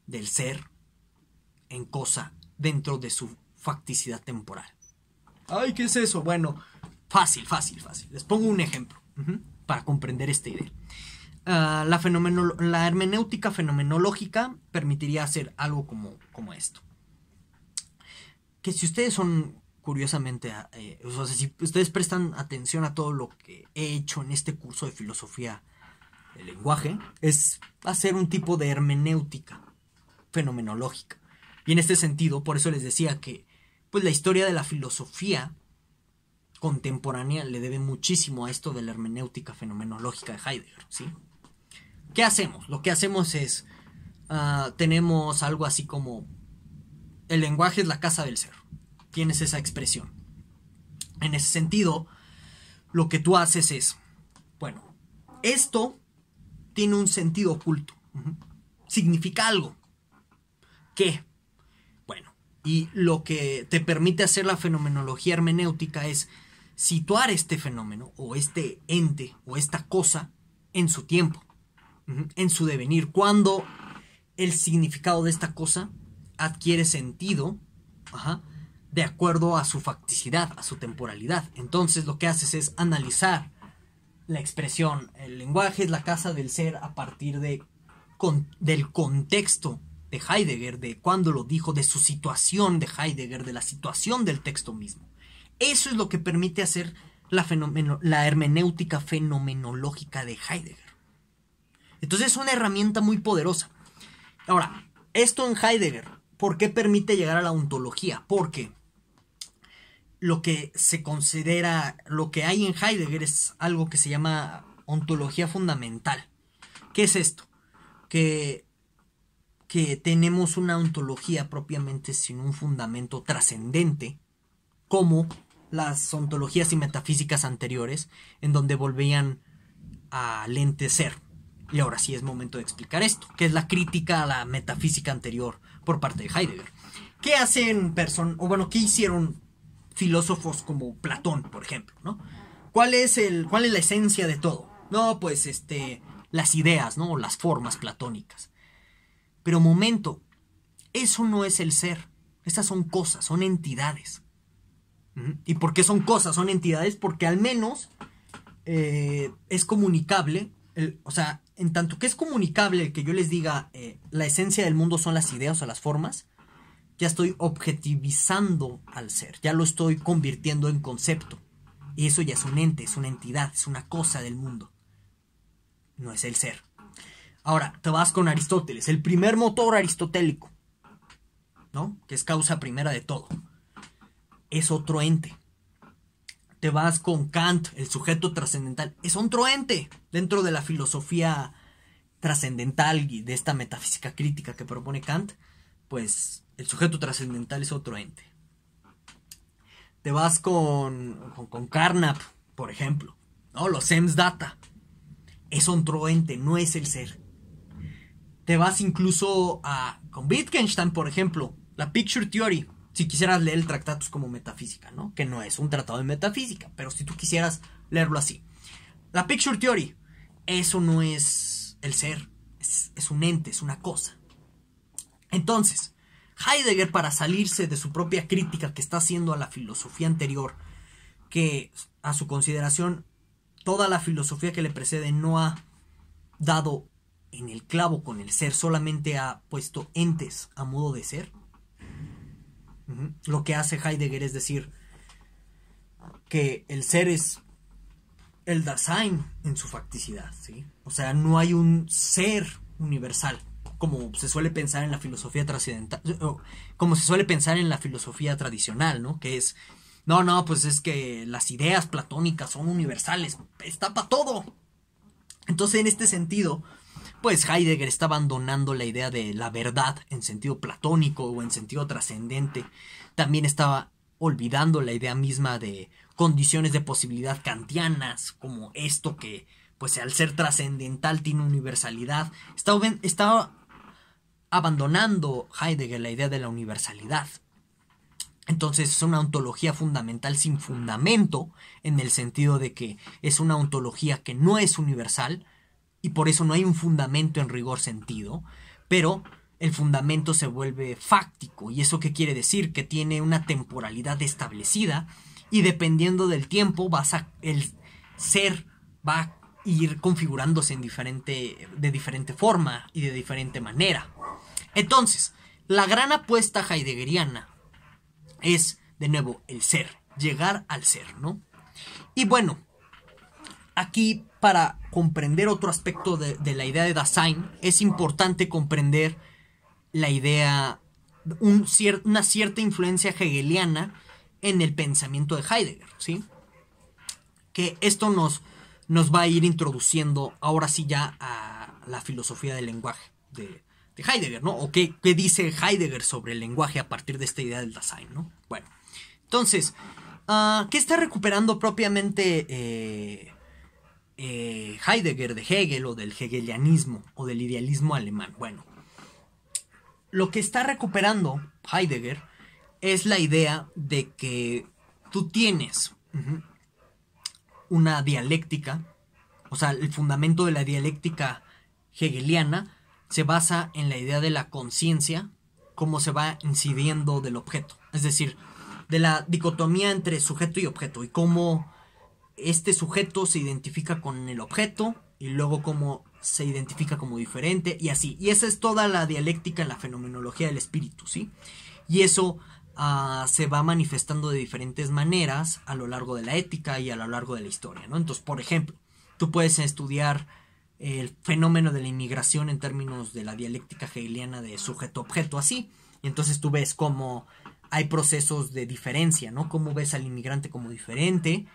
del ser en cosa dentro de su facticidad temporal. Ay, ¿qué es eso? Bueno, fácil, fácil, fácil. Les pongo un ejemplo para comprender esta idea. Ah, la, hermenéutica fenomenológica permitiría hacer algo como, como esto que si ustedes son curiosamente, eh, o sea, si ustedes prestan atención a todo lo que he hecho en este curso de filosofía del lenguaje, es hacer un tipo de hermenéutica fenomenológica. Y en este sentido, por eso les decía que pues la historia de la filosofía contemporánea le debe muchísimo a esto de la hermenéutica fenomenológica de Heidegger, ¿sí? ¿Qué hacemos? Lo que hacemos es, ah, tenemos algo así como el lenguaje es la casa del ser. Tienes esa expresión. En ese sentido, lo que tú haces es, bueno, esto tiene un sentido oculto. Significa algo. ¿Qué? Bueno, y lo que te permite hacer la fenomenología hermenéutica es situar este fenómeno o este ente o esta cosa en su tiempo, en su devenir, cuando el significado de esta cosa adquiere sentido de acuerdo a su facticidad, a su temporalidad. Entonces lo que haces es analizar la expresión. El lenguaje es la casa del ser a partir de, del contexto de Heidegger, de cuando lo dijo, de su situación de Heidegger, de la situación del texto mismo. Eso es lo que permite hacer la, la hermenéutica fenomenológica de Heidegger. Entonces es una herramienta muy poderosa. Ahora, esto en Heidegger ¿Por qué permite llegar a la ontología? Porque lo que se considera, lo que hay en Heidegger es algo que se llama ontología fundamental. ¿Qué es esto? Que, que tenemos una ontología propiamente sin un fundamento trascendente, como las ontologías y metafísicas anteriores, en donde volvían a ser. Y ahora sí es momento de explicar esto, que es la crítica a la metafísica anterior, por parte de Heidegger. ¿Qué hacen o bueno, qué hicieron filósofos como Platón, por ejemplo, ¿no? ¿Cuál es, el, ¿Cuál es la esencia de todo? No, pues este, las ideas, ¿no? las formas platónicas. Pero momento, eso no es el ser. Esas son cosas, son entidades. ¿Mm? ¿Y por qué son cosas? Son entidades porque al menos eh, es comunicable o sea, en tanto que es comunicable que yo les diga eh, la esencia del mundo son las ideas o las formas, ya estoy objetivizando al ser, ya lo estoy convirtiendo en concepto. Y eso ya es un ente, es una entidad, es una cosa del mundo. No es el ser. Ahora, te vas con Aristóteles, el primer motor aristotélico, ¿no? Que es causa primera de todo. Es otro ente te vas con Kant, el sujeto trascendental, es otro ente dentro de la filosofía trascendental y de esta metafísica crítica que propone Kant, pues el sujeto trascendental es otro ente. Te vas con, con, Carnap, por ejemplo, ¿no? los Sems Data, es otro ente, no es el ser. Te vas incluso a, con Wittgenstein, por ejemplo, la Picture Theory, si quisieras leer el Tractatus como metafísica, ¿no? Que no es un tratado de metafísica, pero si tú quisieras leerlo así. La Picture Theory, eso no es el ser, es, es un ente, es una cosa. Entonces, Heidegger, para salirse de su propia crítica que está haciendo a la filosofía anterior, que a su consideración toda la filosofía que le precede no ha dado en el clavo con el ser, solamente ha puesto entes a modo de ser, lo que hace Heidegger es decir que el ser es el Dasein en su facticidad, ¿sí? O sea, no hay un ser universal, como se suele pensar en la filosofía trascendental, como se suele pensar en la filosofía tradicional, ¿no? Que es, no, no, pues es que las ideas platónicas son universales, está para todo. Entonces, en este sentido, pues Heidegger está abandonando la idea de la verdad en sentido platónico o en sentido trascendente. También estaba olvidando la idea misma de condiciones de posibilidad kantianas, como esto que, pues al ser trascendental tiene universalidad. Estaba, estaba abandonando Heidegger la idea de la universalidad. Entonces es una ontología fundamental sin fundamento, en el sentido de que es una ontología que no es universal, y por eso no hay un fundamento en rigor sentido, pero el fundamento se vuelve fáctico y eso qué quiere decir que tiene una temporalidad establecida y dependiendo del tiempo vas a el ser va a ir configurándose en diferente de diferente forma y de diferente manera. Entonces, la gran apuesta heideggeriana es de nuevo el ser, llegar al ser, ¿no? Y bueno, aquí para comprender otro aspecto de, la idea de Dasein, es importante comprender la idea, una cierta influencia hegeliana en el pensamiento de Heidegger, ¿sí? Que esto nos, nos va a ir introduciendo ahora sí ya a la filosofía del lenguaje de, Heidegger, ¿no? O qué, dice Heidegger sobre el lenguaje a partir de esta idea del Dasein, ¿no? Bueno, entonces, ah, ¿qué está recuperando propiamente eh, eh, Heidegger, de Hegel o del hegelianismo o del idealismo alemán. Bueno, lo que está recuperando Heidegger es la idea de que tú tienes una dialéctica, o sea, el fundamento de la dialéctica hegeliana se basa en la idea de la conciencia, cómo se va incidiendo del objeto, es decir, de la dicotomía entre sujeto y objeto y cómo este sujeto se identifica con el objeto y luego cómo se identifica como diferente y así. Y esa es toda la dialéctica en la fenomenología del espíritu, ¿sí? Y eso ah, se va manifestando de diferentes maneras a lo largo de la ética y a lo largo de la historia, ¿no? Entonces, por ejemplo, tú puedes estudiar el fenómeno de la inmigración en términos de la dialéctica hegeliana de sujeto-objeto, así. Y entonces tú ves cómo hay procesos de diferencia, ¿no? Cómo ves al inmigrante como diferente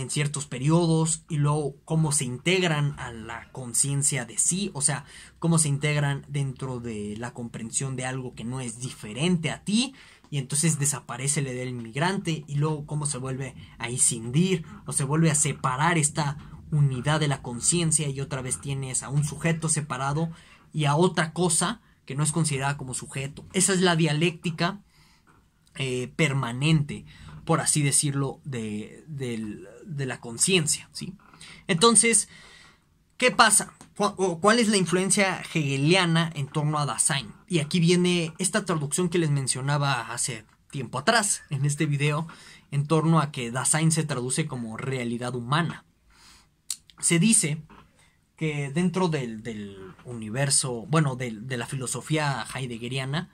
en ciertos periodos y luego cómo se integran a la conciencia de sí, o sea, cómo se integran dentro de la comprensión de algo que no es diferente a ti y entonces desaparece el del inmigrante y luego cómo se vuelve a incidir o se vuelve a separar esta unidad de la conciencia y otra vez tienes a un sujeto separado y a otra cosa que no es considerada como sujeto. Esa es la dialéctica eh, permanente, por así decirlo, de, del, de la conciencia, ¿sí? Entonces, ¿qué pasa? ¿Cuál es la influencia hegeliana en torno a Dasein? Y aquí viene esta traducción que les mencionaba hace tiempo atrás en este video en torno a que Dasein se traduce como realidad humana. Se dice que dentro del, universo, bueno, de, la filosofía heideggeriana,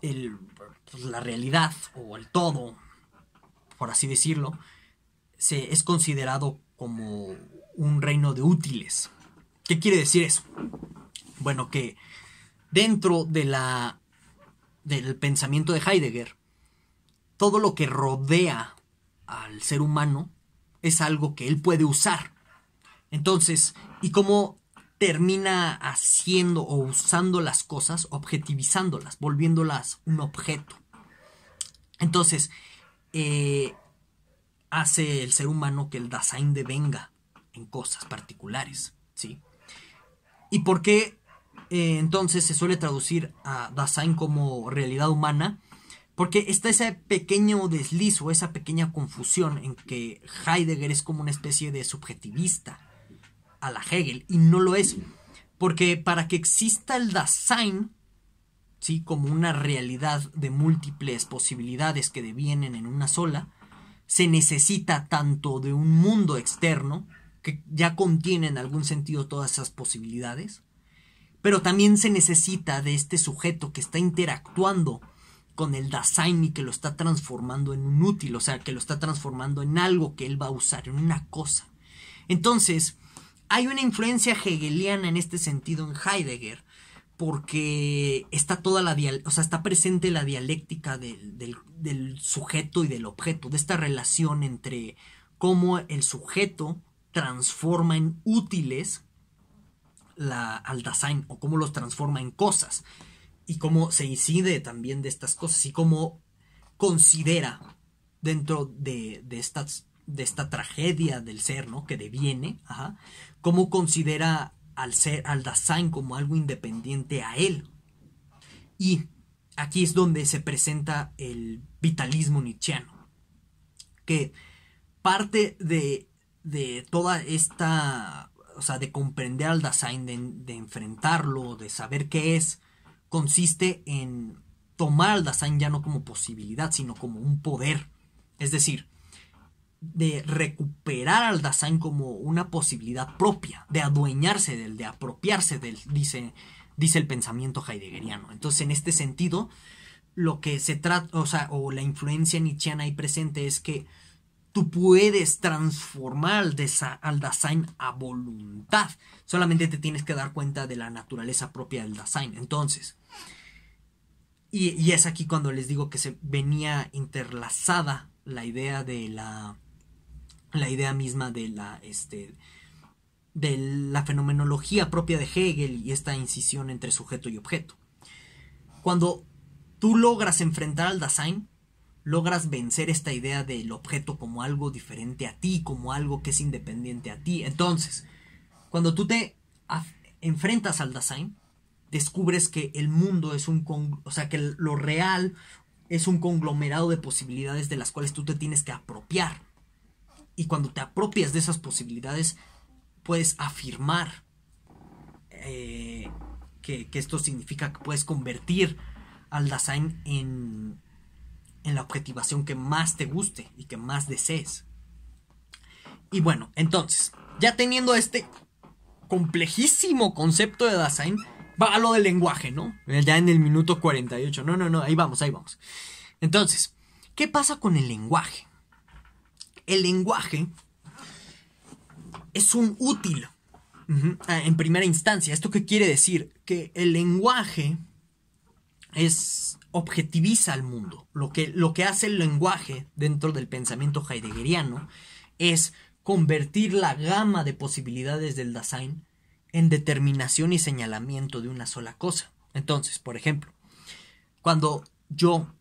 el, pues, la realidad o el todo, por así decirlo, se es considerado como un reino de útiles. ¿Qué quiere decir eso? Bueno, que dentro de la, del pensamiento de Heidegger, todo lo que rodea al ser humano es algo que él puede usar. Entonces, ¿y cómo termina haciendo o usando las cosas, objetivizándolas, volviéndolas un objeto? Entonces, eh, hace el ser humano que el Dasein devenga en cosas particulares, ¿sí? ¿Y por qué eh, entonces se suele traducir a Dasein como realidad humana? Porque está ese pequeño desliz o esa pequeña confusión en que Heidegger es como una especie de subjetivista a la Hegel, y no lo es. Porque para que exista el Dasein, ¿sí? como una realidad de múltiples posibilidades que devienen en una sola, se necesita tanto de un mundo externo, que ya contiene en algún sentido todas esas posibilidades, pero también se necesita de este sujeto que está interactuando con el Dasein y que lo está transformando en un útil, o sea, que lo está transformando en algo que él va a usar, en una cosa. Entonces, hay una influencia hegeliana en este sentido en Heidegger, porque está toda la está presente la dialéctica del, sujeto y del objeto, de esta relación entre cómo el sujeto transforma en útiles la, al design o cómo los transforma en cosas y cómo se incide también de estas cosas y cómo considera dentro de, de esta tragedia del ser, ¿no? Que deviene, cómo considera al ser al Dasein como algo independiente a él. Y aquí es donde se presenta el vitalismo nietzscheano, que parte de, toda esta, o sea, de comprender al Dasein, de, de enfrentarlo, de saber qué es, consiste en tomar al Dasein ya no como posibilidad, sino como un poder. Es decir, de recuperar al Dasein como una posibilidad propia, de adueñarse del, de apropiarse del, dice, dice el pensamiento heideggeriano. Entonces, en este sentido, lo que se trata, o sea, o la influencia nietzscheana ahí presente es que tú puedes transformar al, Dasein a voluntad. Solamente te tienes que dar cuenta de la naturaleza propia del Dasein. Entonces, y es aquí cuando les digo que se venía interlazada la idea de la la idea misma de la, este, de la fenomenología propia de Hegel y esta incisión entre sujeto y objeto. Cuando tú logras enfrentar al Dasein, logras vencer esta idea del objeto como algo diferente a ti, como algo que es independiente a ti. Entonces, cuando tú te enfrentas al Dasein, descubres que el mundo es un, o sea, que lo real es un conglomerado de posibilidades de las cuales tú te tienes que apropiar. Y cuando te apropias de esas posibilidades, puedes afirmar eh, que, esto significa que puedes convertir al design en, en la objetivación que más te guste y que más desees. Y bueno, entonces, ya teniendo este complejísimo concepto de design va a lo del lenguaje, ¿no? Eh, ya en el minuto 48. No, no, no, ahí vamos, ahí vamos. Entonces, ¿qué pasa con el lenguaje? El lenguaje es un útil en primera instancia. ¿Esto qué quiere decir? Que el lenguaje es objetiviza al mundo. Lo que, lo que hace el lenguaje dentro del pensamiento heideggeriano es convertir la gama de posibilidades del Dasein en determinación y señalamiento de una sola cosa. Entonces, por ejemplo, cuando yo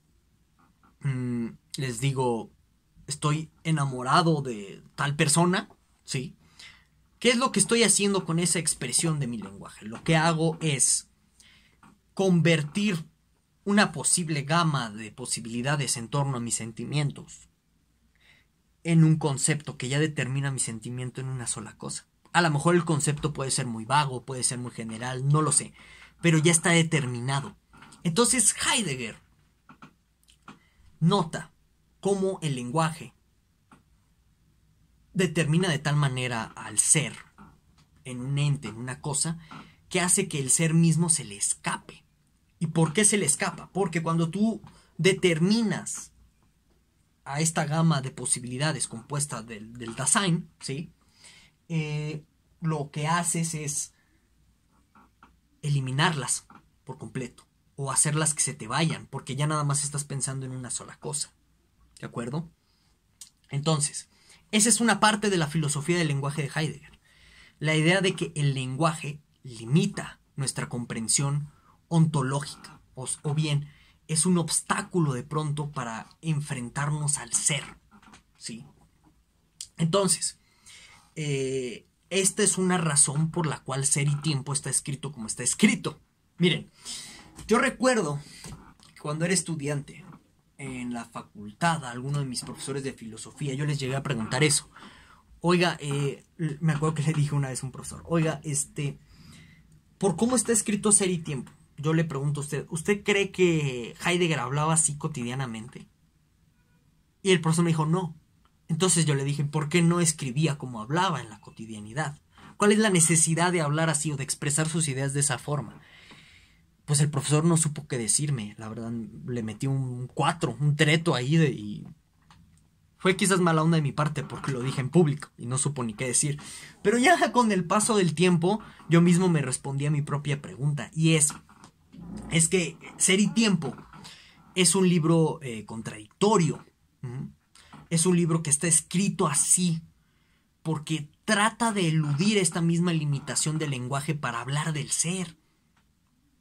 mm, les digo estoy enamorado de tal persona, ¿sí? ¿Qué es lo que estoy haciendo con esa expresión de mi lenguaje? Lo que hago es convertir una posible gama de posibilidades en torno a mis sentimientos en un concepto que ya determina mi sentimiento en una sola cosa. A lo mejor el concepto puede ser muy vago, puede ser muy general, no lo sé, pero ya está determinado. Entonces Heidegger nota cómo el lenguaje determina de tal manera al ser en un ente, en una cosa, que hace que el ser mismo se le escape. ¿Y por qué se le escapa? Porque cuando tú determinas a esta gama de posibilidades compuesta del, design, ¿sí? Eh, lo que haces es eliminarlas por completo o hacerlas que se te vayan, porque ya nada más estás pensando en una sola cosa. ¿De acuerdo? Entonces, esa es una parte de la filosofía del lenguaje de Heidegger. La idea de que el lenguaje limita nuestra comprensión ontológica, o, bien es un obstáculo de pronto para enfrentarnos al ser. ¿sí? Entonces, eh, esta es una razón por la cual ser y tiempo está escrito como está escrito. Miren, yo recuerdo cuando era estudiante, en la facultad a alguno de mis profesores de filosofía, yo les llegué a preguntar eso. Oiga, eh, me acuerdo que le dije una vez a un profesor, oiga, este, por cómo está escrito ser y tiempo, yo le pregunto a usted, ¿usted cree que Heidegger hablaba así cotidianamente? Y el profesor me dijo, no. Entonces yo le dije, ¿por qué no escribía como hablaba en la cotidianidad? ¿Cuál es la necesidad de hablar así o de expresar sus ideas de esa forma? pues el profesor no supo qué decirme. La verdad, le metí un cuatro, un treto ahí de, y fue quizás mala onda de mi parte porque lo dije en público y no supo ni qué decir. Pero ya con el paso del tiempo, yo mismo me respondí a mi propia pregunta. Y es, es que Ser y Tiempo es un libro eh, contradictorio. Es un libro que está escrito así porque trata de eludir esta misma limitación del lenguaje para hablar del ser.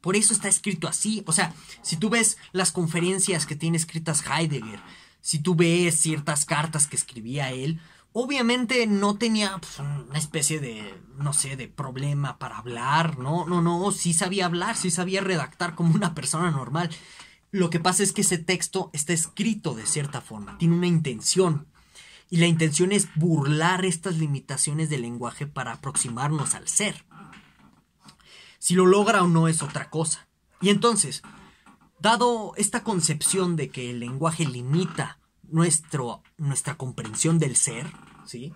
Por eso está escrito así. O sea, si tú ves las conferencias que tiene escritas Heidegger, si tú ves ciertas cartas que escribía él, obviamente no tenía pues, una especie de, no sé, de problema para hablar, no, no, no, sí sabía hablar, sí sabía redactar como una persona normal. Lo que pasa es que ese texto está escrito de cierta forma, tiene una intención. Y la intención es burlar estas limitaciones del lenguaje para aproximarnos al ser. Si lo logra o no es otra cosa. Y entonces, dado esta concepción de que el lenguaje limita nuestro, nuestra comprensión del ser, ¿sí?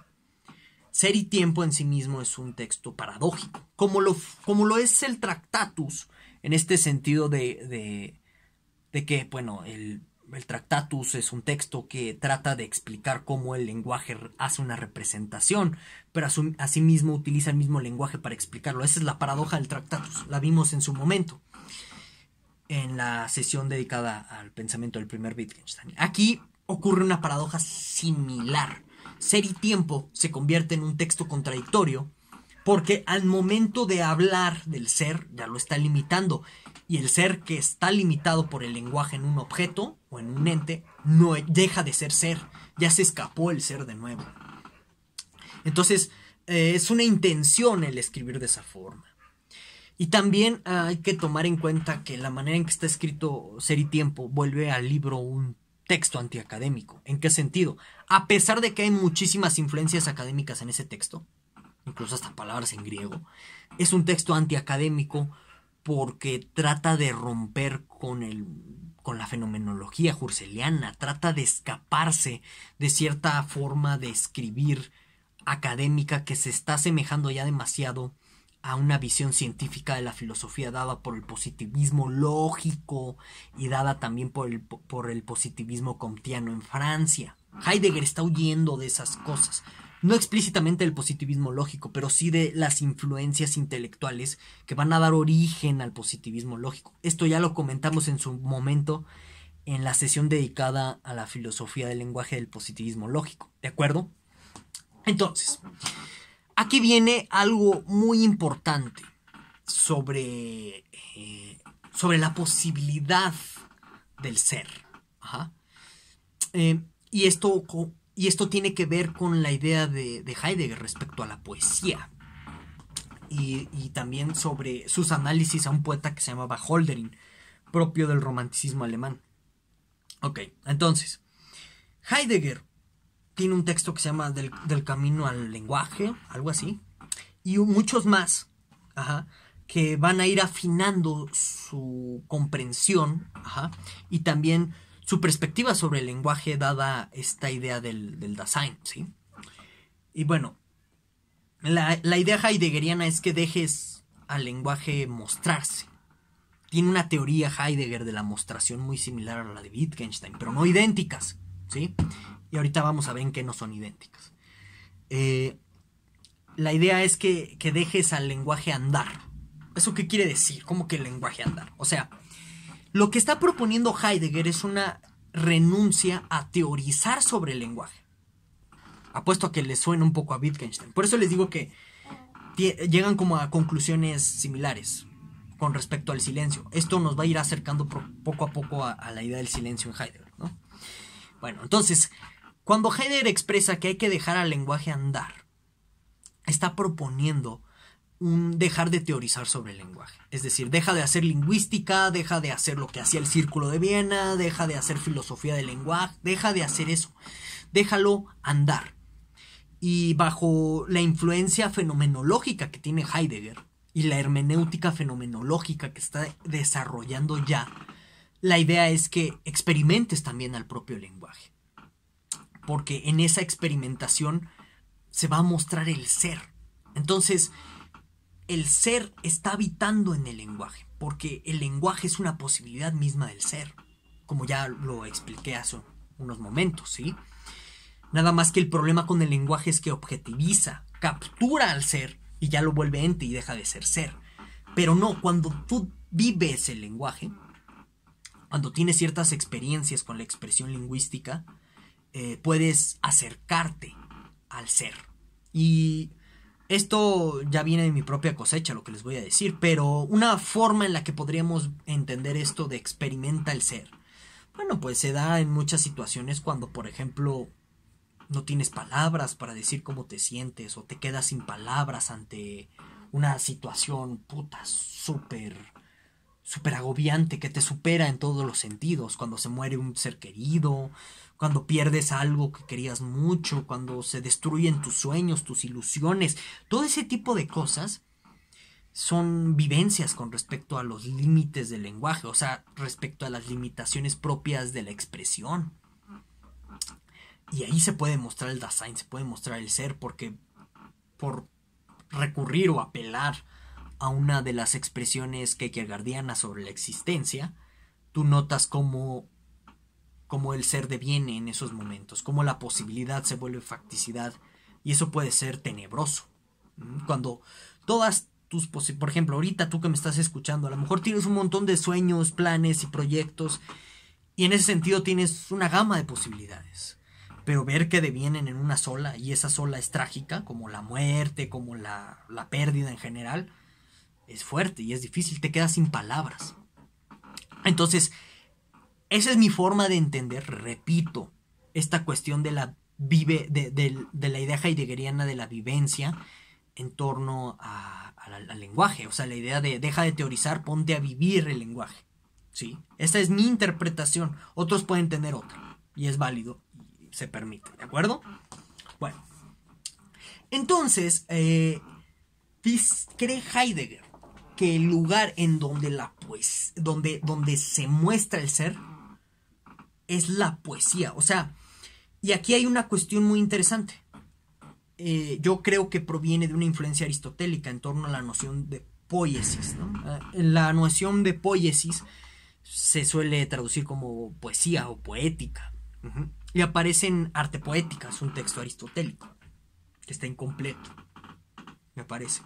Ser y tiempo en sí mismo es un texto paradójico, como lo, como lo es el Tractatus, en este sentido de, de, de que, bueno, el el Tractatus es un texto que trata de explicar cómo el lenguaje hace una representación, pero asimismo utiliza el mismo lenguaje para explicarlo. Esa es la paradoja del Tractatus, la vimos en su momento, en la sesión dedicada al pensamiento del primer Wittgenstein. Aquí ocurre una paradoja similar. Ser y tiempo se convierte en un texto contradictorio porque al momento de hablar del ser ya lo está limitando. Y el ser que está limitado por el lenguaje en un objeto o en un ente, no e, deja de ser ser, ya se escapó el ser de nuevo. Entonces, eh, es una intención el escribir de esa forma. Y también hay que tomar en cuenta que la manera en que está escrito Ser y Tiempo vuelve al libro un texto antiacadémico. ¿En qué sentido? A pesar de que hay muchísimas influencias académicas en ese texto, incluso hasta palabras en griego. Es un texto antiacadémico porque trata de romper con, el, con la fenomenología jurseliana trata de escaparse de cierta forma de escribir académica que se está asemejando ya demasiado a una visión científica de la filosofía dada por el positivismo lógico y dada también por el, por el positivismo comtiano en Francia. Heidegger está huyendo de esas cosas no explícitamente del positivismo lógico, pero sí de las influencias intelectuales que van a dar origen al positivismo lógico. Esto ya lo comentamos en su momento en la sesión dedicada a la filosofía del lenguaje del positivismo lógico, ¿de acuerdo? Entonces, aquí viene algo muy importante sobre, eh, sobre la posibilidad del ser. Ajá. Eh, y esto y esto tiene que ver con la idea de, Heidegger respecto a la poesía. Y, también sobre sus análisis a un poeta que se llamaba Holdering, propio del romanticismo alemán. Ok, entonces, Heidegger tiene un texto que se llama Del, del camino al lenguaje, algo así, y muchos más, que van a ir afinando su comprensión y también su perspectiva sobre el lenguaje dada esta idea del, del Dasein, ¿sí? Y bueno, la, idea heideggeriana es que dejes al lenguaje mostrarse. Tiene una teoría Heidegger de la mostración muy similar a la de Wittgenstein, pero no idénticas, ¿sí? Y ahorita vamos a ver en qué no son idénticas. Eh, la idea es que, que dejes al lenguaje andar. ¿Eso qué quiere decir? ¿Cómo que el lenguaje andar? O sea, lo que está proponiendo Heidegger es una renuncia a teorizar sobre el lenguaje. Apuesto a que le suena un poco a Wittgenstein. Por eso les digo que llegan como a conclusiones similares con respecto al silencio. Esto nos va a ir acercando poco a poco a, la idea del silencio en Heidegger. Bueno, entonces, cuando Heidegger expresa que hay que dejar al lenguaje andar, está proponiendo dejar de teorizar sobre el lenguaje. Es decir, deja de hacer lingüística, deja de hacer lo que hacía el Círculo de Viena, deja de hacer filosofía del lenguaje, deja de hacer eso. Déjalo andar. Y bajo la influencia fenomenológica que tiene Heidegger y la hermenéutica fenomenológica que está desarrollando ya, la idea es que experimentes también al propio lenguaje. Porque en esa experimentación se va a mostrar el ser. Entonces, el ser está habitando en el lenguaje, porque el lenguaje es una posibilidad misma del ser, como ya lo expliqué hace unos momentos, ¿sí? Nada más que el problema con el lenguaje es que objetiviza, captura al ser y ya lo vuelve ente y deja de ser ser. Pero no, cuando tú vives el lenguaje, cuando tienes ciertas experiencias con la expresión lingüística, eh, puedes acercarte al ser. Y esto ya viene de mi propia cosecha, lo que les voy a decir, pero una forma en la que podríamos entender esto de experimenta el ser. Bueno, pues se da en muchas situaciones cuando, por ejemplo, no tienes palabras para decir cómo te sientes o te quedas sin palabras ante una situación puta súper súper agobiante que te supera en todos los sentidos, cuando se muere un ser querido, cuando pierdes algo que querías mucho, cuando se destruyen tus sueños, tus ilusiones, todo ese tipo de cosas son vivencias con respecto a los límites del lenguaje, o sea, respecto a las limitaciones propias de la expresión. Y ahí se puede mostrar el Dasein, se puede mostrar el ser, porque por recurrir o apelar a una de las expresiones que guardiana sobre la existencia, tú notas cómo cómo el ser deviene en esos momentos, como la posibilidad se vuelve facticidad y eso puede ser tenebroso. Cuando todas tus posibilidades, por ejemplo, ahorita tú que me estás escuchando, a lo mejor tienes un montón de sueños, planes y proyectos y en ese sentido tienes una gama de posibilidades. Pero ver que devienen en una sola y esa sola es trágica, como la muerte, como la, la pérdida en general, es fuerte y es difícil, te quedas sin palabras. Entonces, esa es mi forma de entender, repito, esta cuestión de la, vive, de, la idea heideggeriana de la vivencia en torno a, al lenguaje, o sea, la idea de deja de teorizar, ponte a vivir el lenguaje. ¿sí? Esta es mi interpretación, otros pueden tener otra, y es válido, y se permite, ¿de acuerdo? Bueno, entonces, eh, cree Heidegger que el lugar en donde, la, pues, donde, donde se muestra el ser es la poesía. O sea, y aquí hay una cuestión muy interesante. Eh, yo creo que proviene de una influencia aristotélica en torno a la noción de poiesis. Ah, la noción de poiesis se suele traducir como poesía o poética. Y aparece en Arte Poética, es un texto aristotélico, que está incompleto, me parece.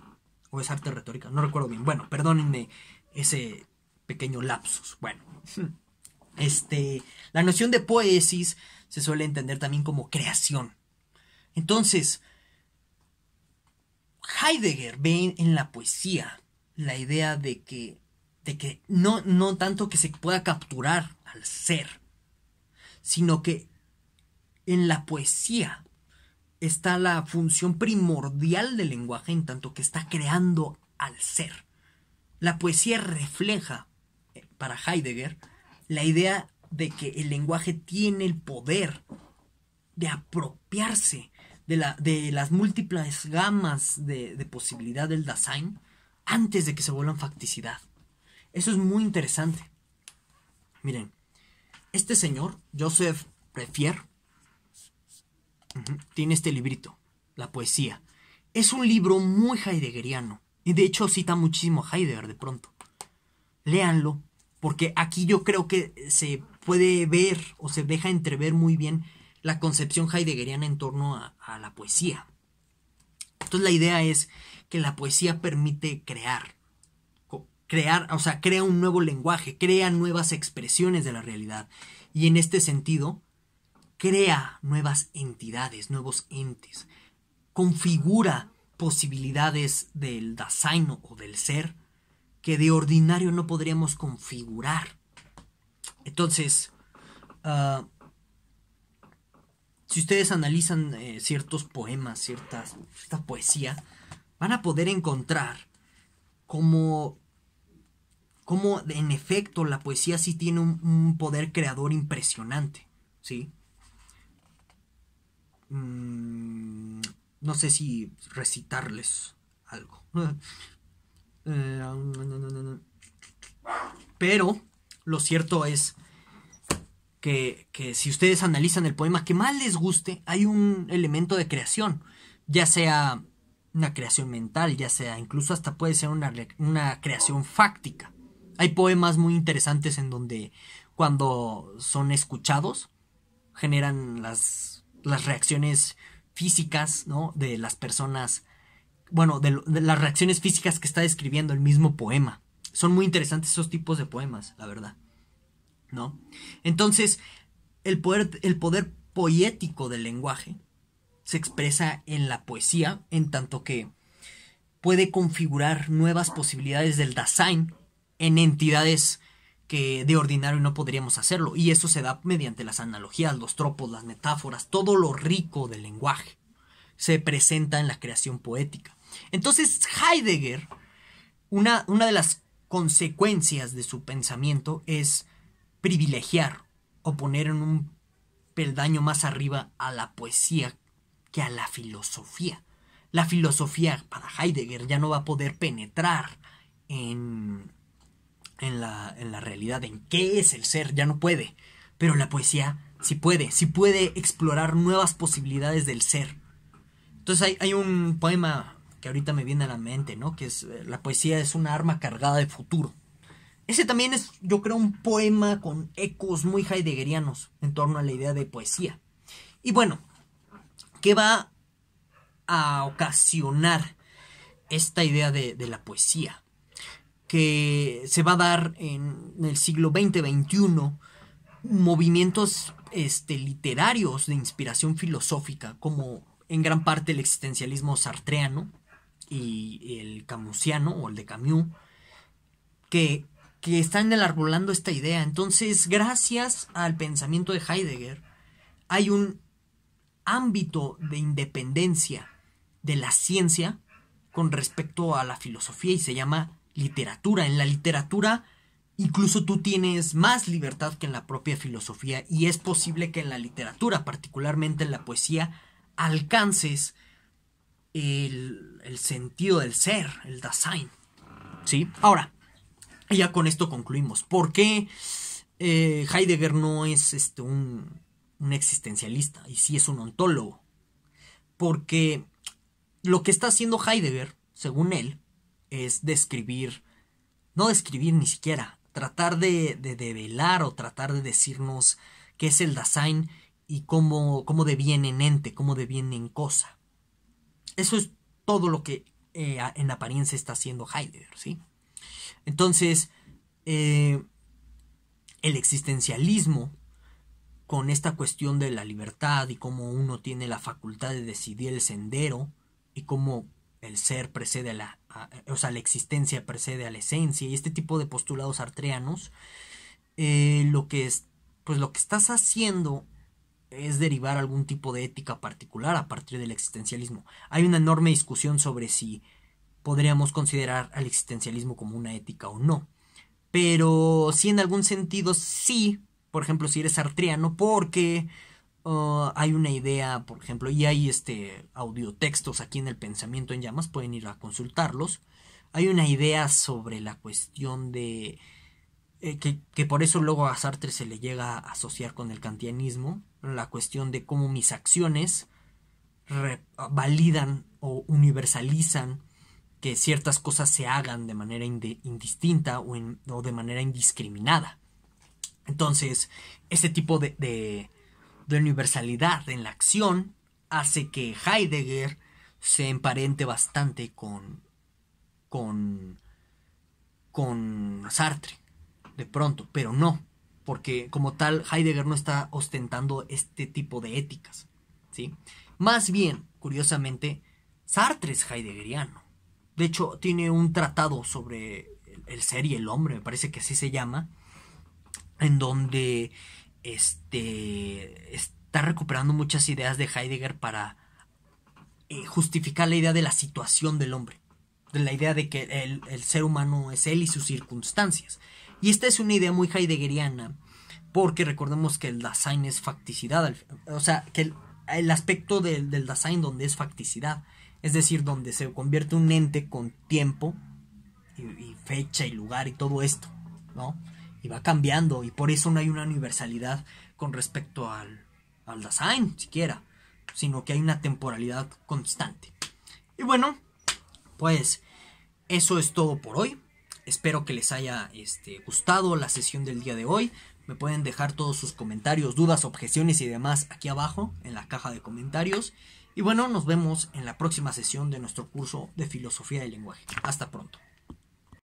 O es arte retórica, no recuerdo bien. Bueno, perdónenme ese pequeño lapsus. Bueno. Este, la noción de poesis se suele entender también como creación. Entonces, Heidegger ve en la poesía la idea de que, que no, no tanto que se pueda capturar al ser, sino que en la poesía está la función primordial del lenguaje en tanto que está creando al ser. La poesía refleja, eh, para Heidegger, la idea de que el lenguaje tiene el poder de apropiarse de, las múltiples gamas de, posibilidad del design antes de que se vuelvan facticidad. Eso es muy interesante. Miren, este señor, Joseph Prefier, tiene este librito, La poesía. Es un libro muy heideggeriano. Y de hecho cita muchísimo a Heidegger de pronto. Léanlo, porque aquí yo creo que se puede ver o se deja entrever muy bien la concepción heideggeriana en torno a, la poesía. Entonces la idea es que la poesía permite crear, crear, o sea, crea un nuevo lenguaje, crea nuevas expresiones de la realidad. Y en este sentido, crea nuevas entidades, nuevos entes, configura posibilidades del Dasein o del ser que de ordinario no podríamos configurar. Entonces, ah, si ustedes analizan eh, ciertos poemas, ciertas, cierta poesía, van a poder encontrar cómo, cómo en efecto la poesía sí tiene un, poder creador impresionante, ¿sí? Mm, no sé si recitarles algo. pero lo cierto es que, si ustedes analizan el poema que más les guste, hay un elemento de creación, ya sea una creación mental, ya sea incluso hasta puede ser una, una creación fáctica. Hay poemas muy interesantes en donde cuando son escuchados generan las, las reacciones físicas ¿no? de las personas bueno, de, las reacciones físicas que está describiendo el mismo poema. Son muy interesantes esos tipos de poemas, la verdad. ¿No? Entonces, el poder, el poder poético del lenguaje se expresa en la poesía, en tanto que puede configurar nuevas posibilidades del design en entidades que de ordinario no podríamos hacerlo. Y eso se da mediante las analogías, los tropos, las metáforas, todo lo rico del lenguaje se presenta en la creación poética. Entonces Heidegger, una, una de las consecuencias de su pensamiento es privilegiar o poner en un peldaño más arriba a la poesía que a la filosofía. La filosofía para Heidegger ya no va a poder penetrar en, en, la, en la realidad, en qué es el ser, ya no puede. Pero la poesía sí puede, sí puede explorar nuevas posibilidades del ser. Entonces hay, hay un poema que ahorita me viene a la mente, ¿no? Que es eh, la poesía es una arma cargada de futuro. Ese también es, yo creo, un poema con ecos muy heideggerianos en torno a la idea de poesía. Y bueno, ¿qué va a ocasionar esta idea de, la poesía? Que se va a dar en, el siglo XX-XXI movimientos este, literarios de inspiración filosófica, como en gran parte el existencialismo sartreano, y el camusiano o el de Camus, que, que están enarbolando esta idea. Entonces, gracias al pensamiento de Heidegger, hay un ámbito de independencia de la ciencia con respecto a la filosofía y se llama literatura. En la literatura incluso tú tienes más libertad que en la propia filosofía y es posible que en la literatura, particularmente en la poesía, alcances el, sentido del ser, el Dasein. ¿Sí? Ahora, ya con esto concluimos. ¿Por qué eh, Heidegger no es este, un, existencialista y sí es un ontólogo? Porque lo que está haciendo Heidegger, según él, es describir, no describir ni siquiera, tratar de, develar o tratar de decirnos qué es el Dasein y cómo, cómo deviene en ente, cómo deviene en cosa. Eso es todo lo que eh, en apariencia está haciendo Heidegger, ¿sí? Entonces, eh, el existencialismo con esta cuestión de la libertad y cómo uno tiene la facultad de decidir el sendero y cómo el ser precede a la, o sea, la existencia precede a la esencia y este tipo de postulados artreanos, eh, lo que es, pues lo que estás haciendo es derivar algún tipo de ética particular a partir del existencialismo. Hay una enorme discusión sobre si podríamos considerar al existencialismo como una ética o no. Pero si en algún sentido, sí, por ejemplo, si eres sartreano... porque uh, hay una idea, por ejemplo, y hay este audiotextos aquí en el Pensamiento en Llamas, pueden ir a consultarlos. Hay una idea sobre la cuestión de. Eh, que, que por eso luego a Sartre se le llega a asociar con el kantianismo, la cuestión de cómo mis acciones validan o universalizan que ciertas cosas se hagan de manera indistinta o, de manera indiscriminada. Entonces, ese tipo de, de universalidad en la acción hace que Heidegger se emparente bastante con, con, con Sartre, de pronto, pero no, porque como tal Heidegger no está ostentando este tipo de éticas, ¿sí? Más bien, curiosamente, Sartre es heideggeriano. De hecho, tiene un tratado sobre el ser y el hombre, me parece que así se llama, en donde este, está recuperando muchas ideas de Heidegger para eh, justificar la idea de la situación del hombre, de la idea de que el ser humano es él y sus circunstancias. Y esta es una idea muy heideggeriana, porque recordemos que el Dasein es facticidad, o sea, que el, aspecto del, design Dasein donde es facticidad, es decir, donde se convierte un ente con tiempo y, fecha y lugar y todo esto, ¿no? Y va cambiando y por eso no hay una universalidad con respecto al, design, Dasein siquiera, sino que hay una temporalidad constante. Y bueno, pues eso es todo por hoy. Espero que les haya este, gustado la sesión del día de hoy. Me pueden dejar todos sus comentarios, dudas, objeciones y demás aquí abajo en la caja de comentarios. Y bueno, nos vemos en la próxima sesión de nuestro curso de filosofía del lenguaje. Hasta pronto.